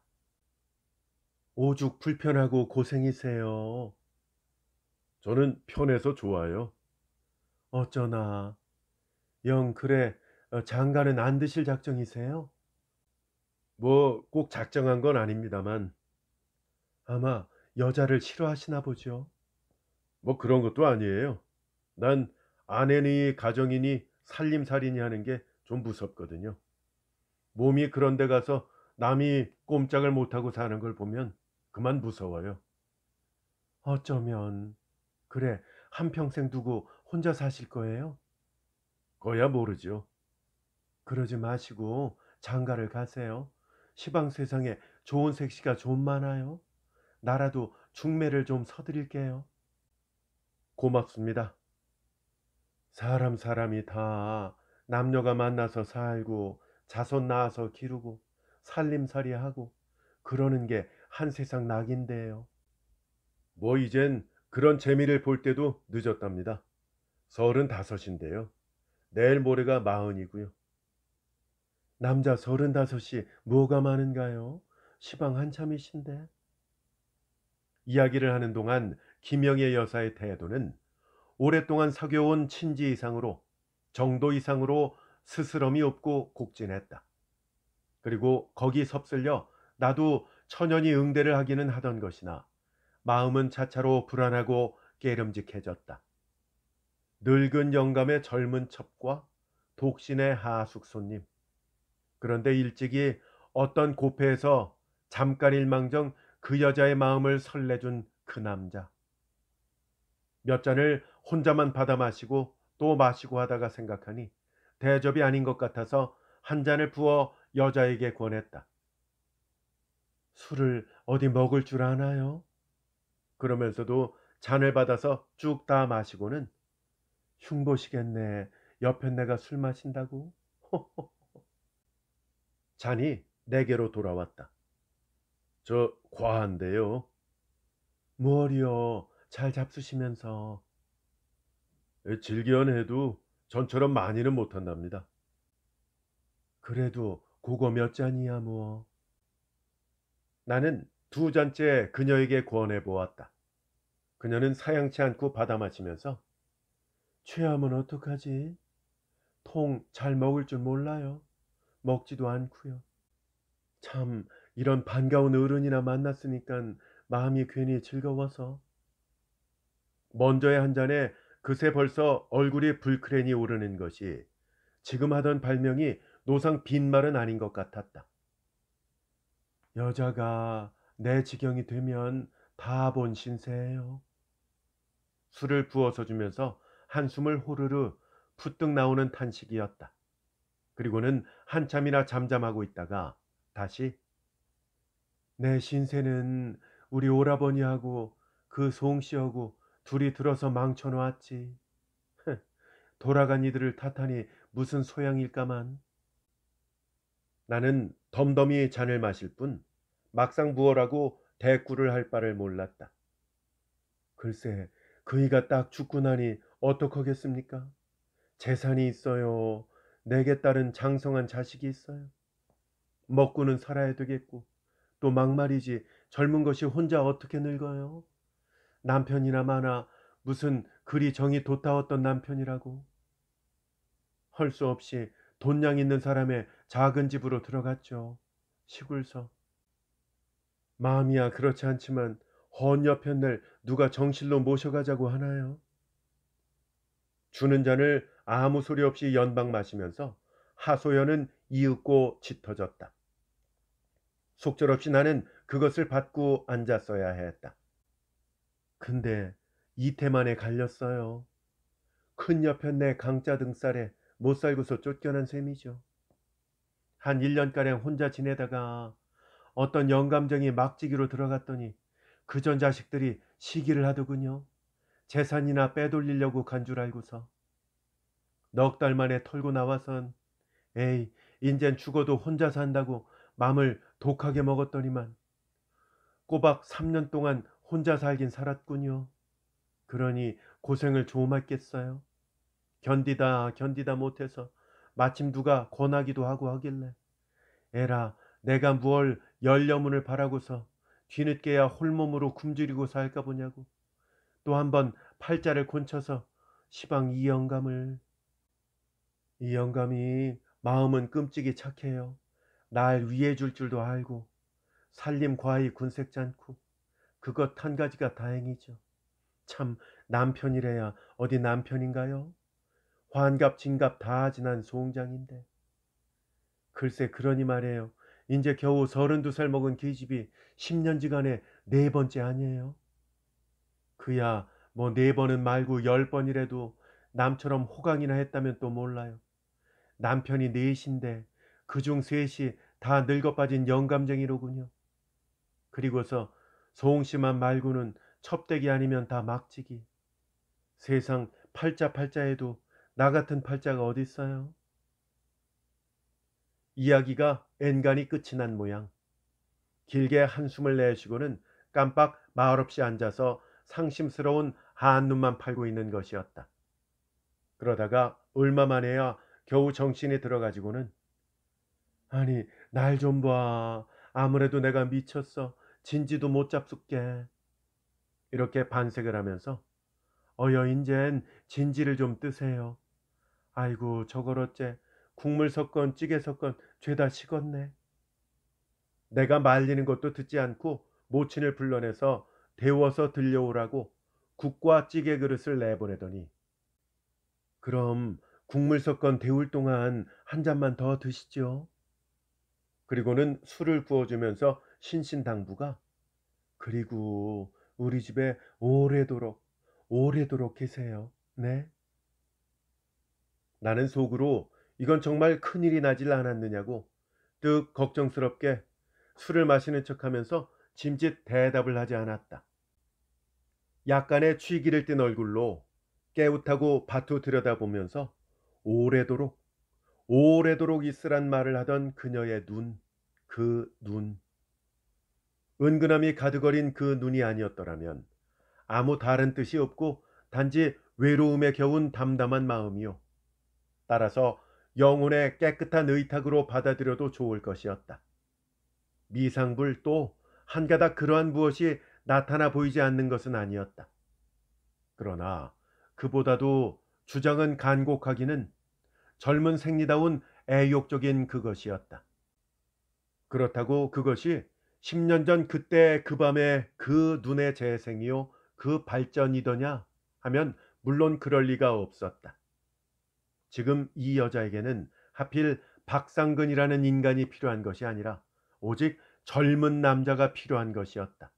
Speaker 1: 오죽 불편하고 고생이세요. 저는 편해서 좋아요. 어쩌나. 영 그래 어, 장가는 안 드실 작정이세요? 뭐 꼭 작정한 건 아닙니다만 아마 여자를 싫어하시나 보죠. 뭐 그런 것도 아니에요. 난 아내니 가정이니 살림살이니 하는 게 좀 무섭거든요. 몸이 그런 데 가서 남이 꼼짝을 못하고 사는 걸 보면 그만 무서워요. 어쩌면 그래 한평생 두고 혼자 사실 거예요? 거야 모르죠. 그러지 마시고 장가를 가세요. 시방 세상에 좋은 색시가 좀 많아요. 나라도 중매를 좀 서드릴게요. 고맙습니다. 사람 사람이 다 남녀가 만나서 살고 자손 낳아서 기르고 살림살이 하고 그러는 게 한 세상 낙인데요. 뭐 이젠 그런 재미를 볼 때도 늦었답니다. 서른다섯인데요. 내일 모레가 마흔이고요. 남자 서른다섯이 뭐가 많은가요? 시방 한참이신데. 이야기를 하는 동안 김영애 여사의 태도는 오랫동안 사귀어온 친지 이상으로 정도 이상으로 스스럼이 없고 곡진했다. 그리고 거기 섭슬려 나도 천연히 응대를 하기는 하던 것이나 마음은 차차로 불안하고 깨름직해졌다. 늙은 영감의 젊은 첩과 독신의 하숙 손님. 그런데 일찍이 어떤 고패에서 잠깐일망정 그 여자의 마음을 설레준 그 남자. 몇 잔을 혼자만 받아 마시고 또 마시고 하다가 생각하니 대접이 아닌 것 같아서 한 잔을 부어 여자에게 권했다. 술을 어디 먹을 줄 아나요? 그러면서도 잔을 받아서 쭉 다 마시고는 흉보시겠네. 옆에 내가 술 마신다고? 잔이 내게로 돌아왔다. 저 과한데요. 뭘이요잘 잡수시면서. 즐겨는 예, 해도 전처럼 많이는 못한답니다. 그래도 고거 몇 잔이야 뭐. 나는 두 잔째 그녀에게 권해 보았다. 그녀는 사양치 않고 받아 마시면서 취하면 어떡하지? 통 잘 먹을 줄 몰라요. 먹지도 않고요. 참 이런 반가운 어른이나 만났으니까 마음이 괜히 즐거워서 먼저의 한 잔에 그새 벌써 얼굴이 불크랜이 오르는 것이 지금 하던 발명이 노상 빈말은 아닌 것 같았다. 여자가 내 지경이 되면 다 본 신세예요. 술을 부어서 주면서 한숨을 호르르 푸뜩 나오는 탄식이었다. 그리고는 한참이나 잠잠하고 있다가 다시 내 신세는 우리 오라버니하고 그 송씨하고 둘이 들어서 망쳐놓았지. 돌아간 이들을 탓하니 무슨 소양일까만. 나는 덤덤히 잔을 마실 뿐 막상 부어라고 대꾸를 할 바를 몰랐다. 글쎄 그이가 딱 죽고 나니 어떡하겠습니까? 재산이 있어요. 내게 딸은 장성한 자식이 있어요. 먹고는 살아야 되겠고 또 막말이지 젊은 것이 혼자 어떻게 늙어요? 남편이나 많아 무슨 그리 정이 돋다웠던 남편이라고. 헐 수 없이 돈양 있는 사람의 작은 집으로 들어갔죠. 시골서. 마음이야 그렇지 않지만 헌옆편날 누가 정실로 모셔가자고 하나요? 주는 잔을 아무 소리 없이 연방 마시면서 하소연은 이윽고 짙어졌다. 속절없이 나는 그것을 받고 앉았어야 했다. 근데 이태만에 갈렸어요. 큰 여편네 강자 등살에 못 살고서 쫓겨난 셈이죠. 한 1년가량 혼자 지내다가 어떤 영감정이 막지기로 들어갔더니 그 전 자식들이 시기를 하더군요. 재산이나 빼돌리려고 간 줄 알고서. 넉 달 만에 털고 나와선 에이 인젠 죽어도 혼자 산다고 마음을 독하게 먹었더니만 꼬박 3년 동안 혼자 살긴 살았군요. 그러니 고생을 조음했겠어요. 견디다 견디다 못해서 마침 누가 권하기도 하고 하길래 에라 내가 무얼 열려문을 바라고서 뒤늦게야 홀몸으로 굶주리고 살까 보냐고 또 한 번 팔자를 곤쳐서 시방 이 영감을 이 영감이 마음은 끔찍이 착해요. 날 위해 줄 줄도 알고 살림 과히 군색잖고 그것 한 가지가 다행이죠. 참 남편이래야 어디 남편인가요? 환갑 진갑 다 지난 송장인데 글쎄 그러니 말이에요. 이제 겨우 서른두 살 먹은 계집이 10년지간에 네 번째 아니에요? 그야 뭐 네 번은 말고 열 번이라도 남처럼 호강이나 했다면 또 몰라요. 남편이 넷인데 그중 셋이 다 늙어 빠진 영감쟁이로군요. 그리고서 소홍 씨만 말고는 첩대기 아니면 다 막지기. 세상 팔자 팔자에도 나 같은 팔자가 어딨어요? 이야기가 엔간히 끝이 난 모양. 길게 한숨을 내쉬고는 깜빡 말없이 앉아서 상심스러운 한눈만 팔고 있는 것이었다. 그러다가 얼마 만에야 겨우 정신이 들어가지고는 아니 날좀 봐. 아무래도 내가 미쳤어. 진지도 못 잡숫게. 이렇게 반색을 하면서 어여 인젠 진지를 좀 뜨세요. 아이고 저걸 어째 국물 섞건 찌개 섞건 죄다 식었네. 내가 말리는 것도 듣지 않고 모친을 불러내서 데워서 들려오라고 국과 찌개 그릇을 내보내더니 그럼 국물 섞건 데울 동안 한 잔만 더 드시죠. 그리고는 술을 부어주면서 신신당부가 그리고 우리 집에 오래도록 오래도록 계세요. 네. 나는 속으로 이건 정말 큰일이 나질 않았느냐고 뜩 걱정스럽게 술을 마시는 척하면서 짐짓 대답을 하지 않았다. 약간의 취기를 띤 얼굴로 깨우타고 바투 들여다보면서 오래도록 오래도록 있으란 말을 하던 그녀의 눈, 그 눈. 은근함이 가득 거린그 눈이 아니었더라면 아무 다른 뜻이 없고 단지 외로움에 겨운 담담한 마음이요. 따라서 영혼의 깨끗한 의탁으로 받아들여도 좋을 것이었다. 미상불 또 한가닥 그러한 무엇이 나타나 보이지 않는 것은 아니었다. 그러나 그보다도 주장은 간곡하기는 젊은 생리다운 애욕적인 그것이었다. 그렇다고 그것이 10년 전 그때 그 밤에 그 눈의 재생이요 그 발전이더냐 하면 물론 그럴 리가 없었다. 지금 이 여자에게는 하필 박상근이라는 인간이 필요한 것이 아니라 오직 젊은 남자가 필요한 것이었다.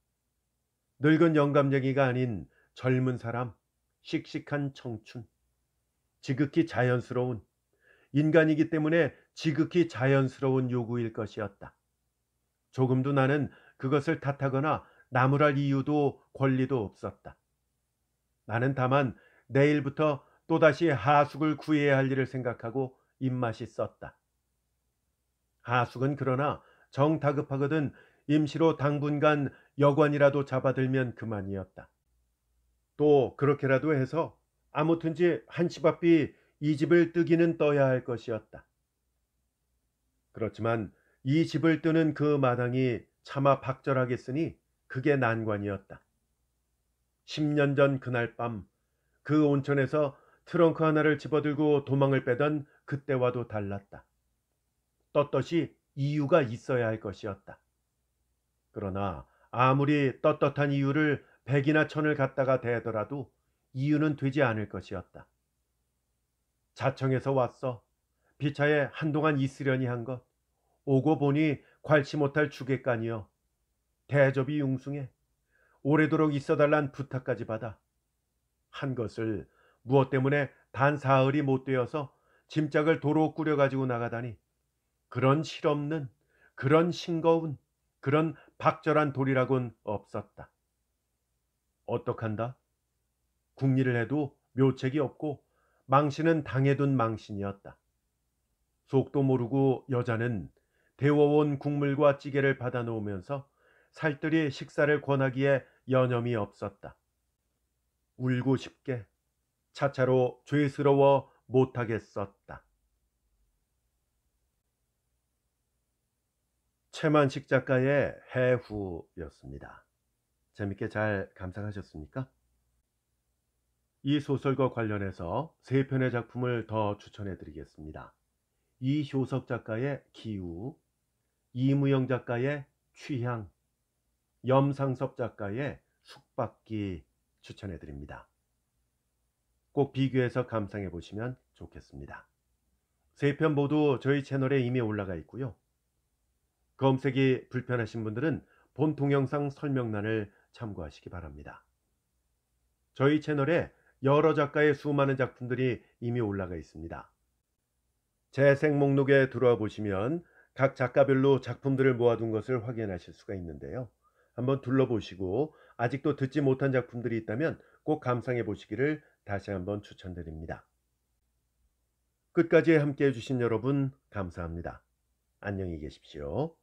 Speaker 1: 늙은 영감쟁이가 아닌 젊은 사람, 씩씩한 청춘, 지극히 자연스러운 인간이기 때문에 지극히 자연스러운 요구일 것이었다. 조금도 나는 그것을 탓하거나 나무랄 이유도 권리도 없었다. 나는 다만 내일부터 또다시 하숙을 구해야 할 일을 생각하고 입맛이 썼다. 하숙은 그러나 정다급하거든 임시로 당분간 여관이라도 잡아들면 그만이었다. 또 그렇게라도 해서 아무튼지 한시 앞이 이 집을 뜨기는 떠야 할 것이었다. 그렇지만 이 집을 뜨는 그 마당이 차마 박절하겠으니 그게 난관이었다. 10년 전 그날 밤 그 온천에서 트렁크 하나를 집어들고 도망을 빼던 그때와도 달랐다. 떳떳이 이유가 있어야 할 것이었다. 그러나 아무리 떳떳한 이유를 백이나 천을 갖다가 대더라도 이유는 되지 않을 것이었다. 자청에서 왔어. 비차에 한동안 있으려니 한 것. 오고 보니 괄치 못할 주객간이여. 대접이 융숭해. 오래도록 있어달란 부탁까지 받아. 한 것을 무엇 때문에 단 사흘이 못 되어서 짐작을 도로 꾸려가지고 나가다니. 그런 실없는, 그런 싱거운, 그런 박절한 돌이라곤 없었다. 어떡한다? 국리를 해도 묘책이 없고 망신은 당해둔 망신이었다. 속도 모르고 여자는 데워온 국물과 찌개를 받아놓으면서 살뜰히 식사를 권하기에 여념이 없었다. 울고 싶게 차차로 죄스러워 못하겠었다. 최만식 작가의 해후였습니다. 재밌게 잘 감상하셨습니까? 이 소설과 관련해서 세 편의 작품을 더 추천해 드리겠습니다. 이효석 작가의 기우, 이무영 작가의 취향, 염상섭 작가의 숙박기 추천해 드립니다. 꼭 비교해서 감상해 보시면 좋겠습니다. 세 편 모두 저희 채널에 이미 올라가 있고요. 검색이 불편하신 분들은 본 동영상 설명란을 참고하시기 바랍니다. 저희 채널에 여러 작가의 수많은 작품들이 이미 올라가 있습니다. 재생 목록에 들어와 보시면 각 작가별로 작품들을 모아둔 것을 확인하실 수가 있는데요. 한번 둘러보시고 아직도 듣지 못한 작품들이 있다면 꼭 감상해 보시기를 다시 한번 추천드립니다. 끝까지 함께 해주신 여러분 감사합니다. 안녕히 계십시오.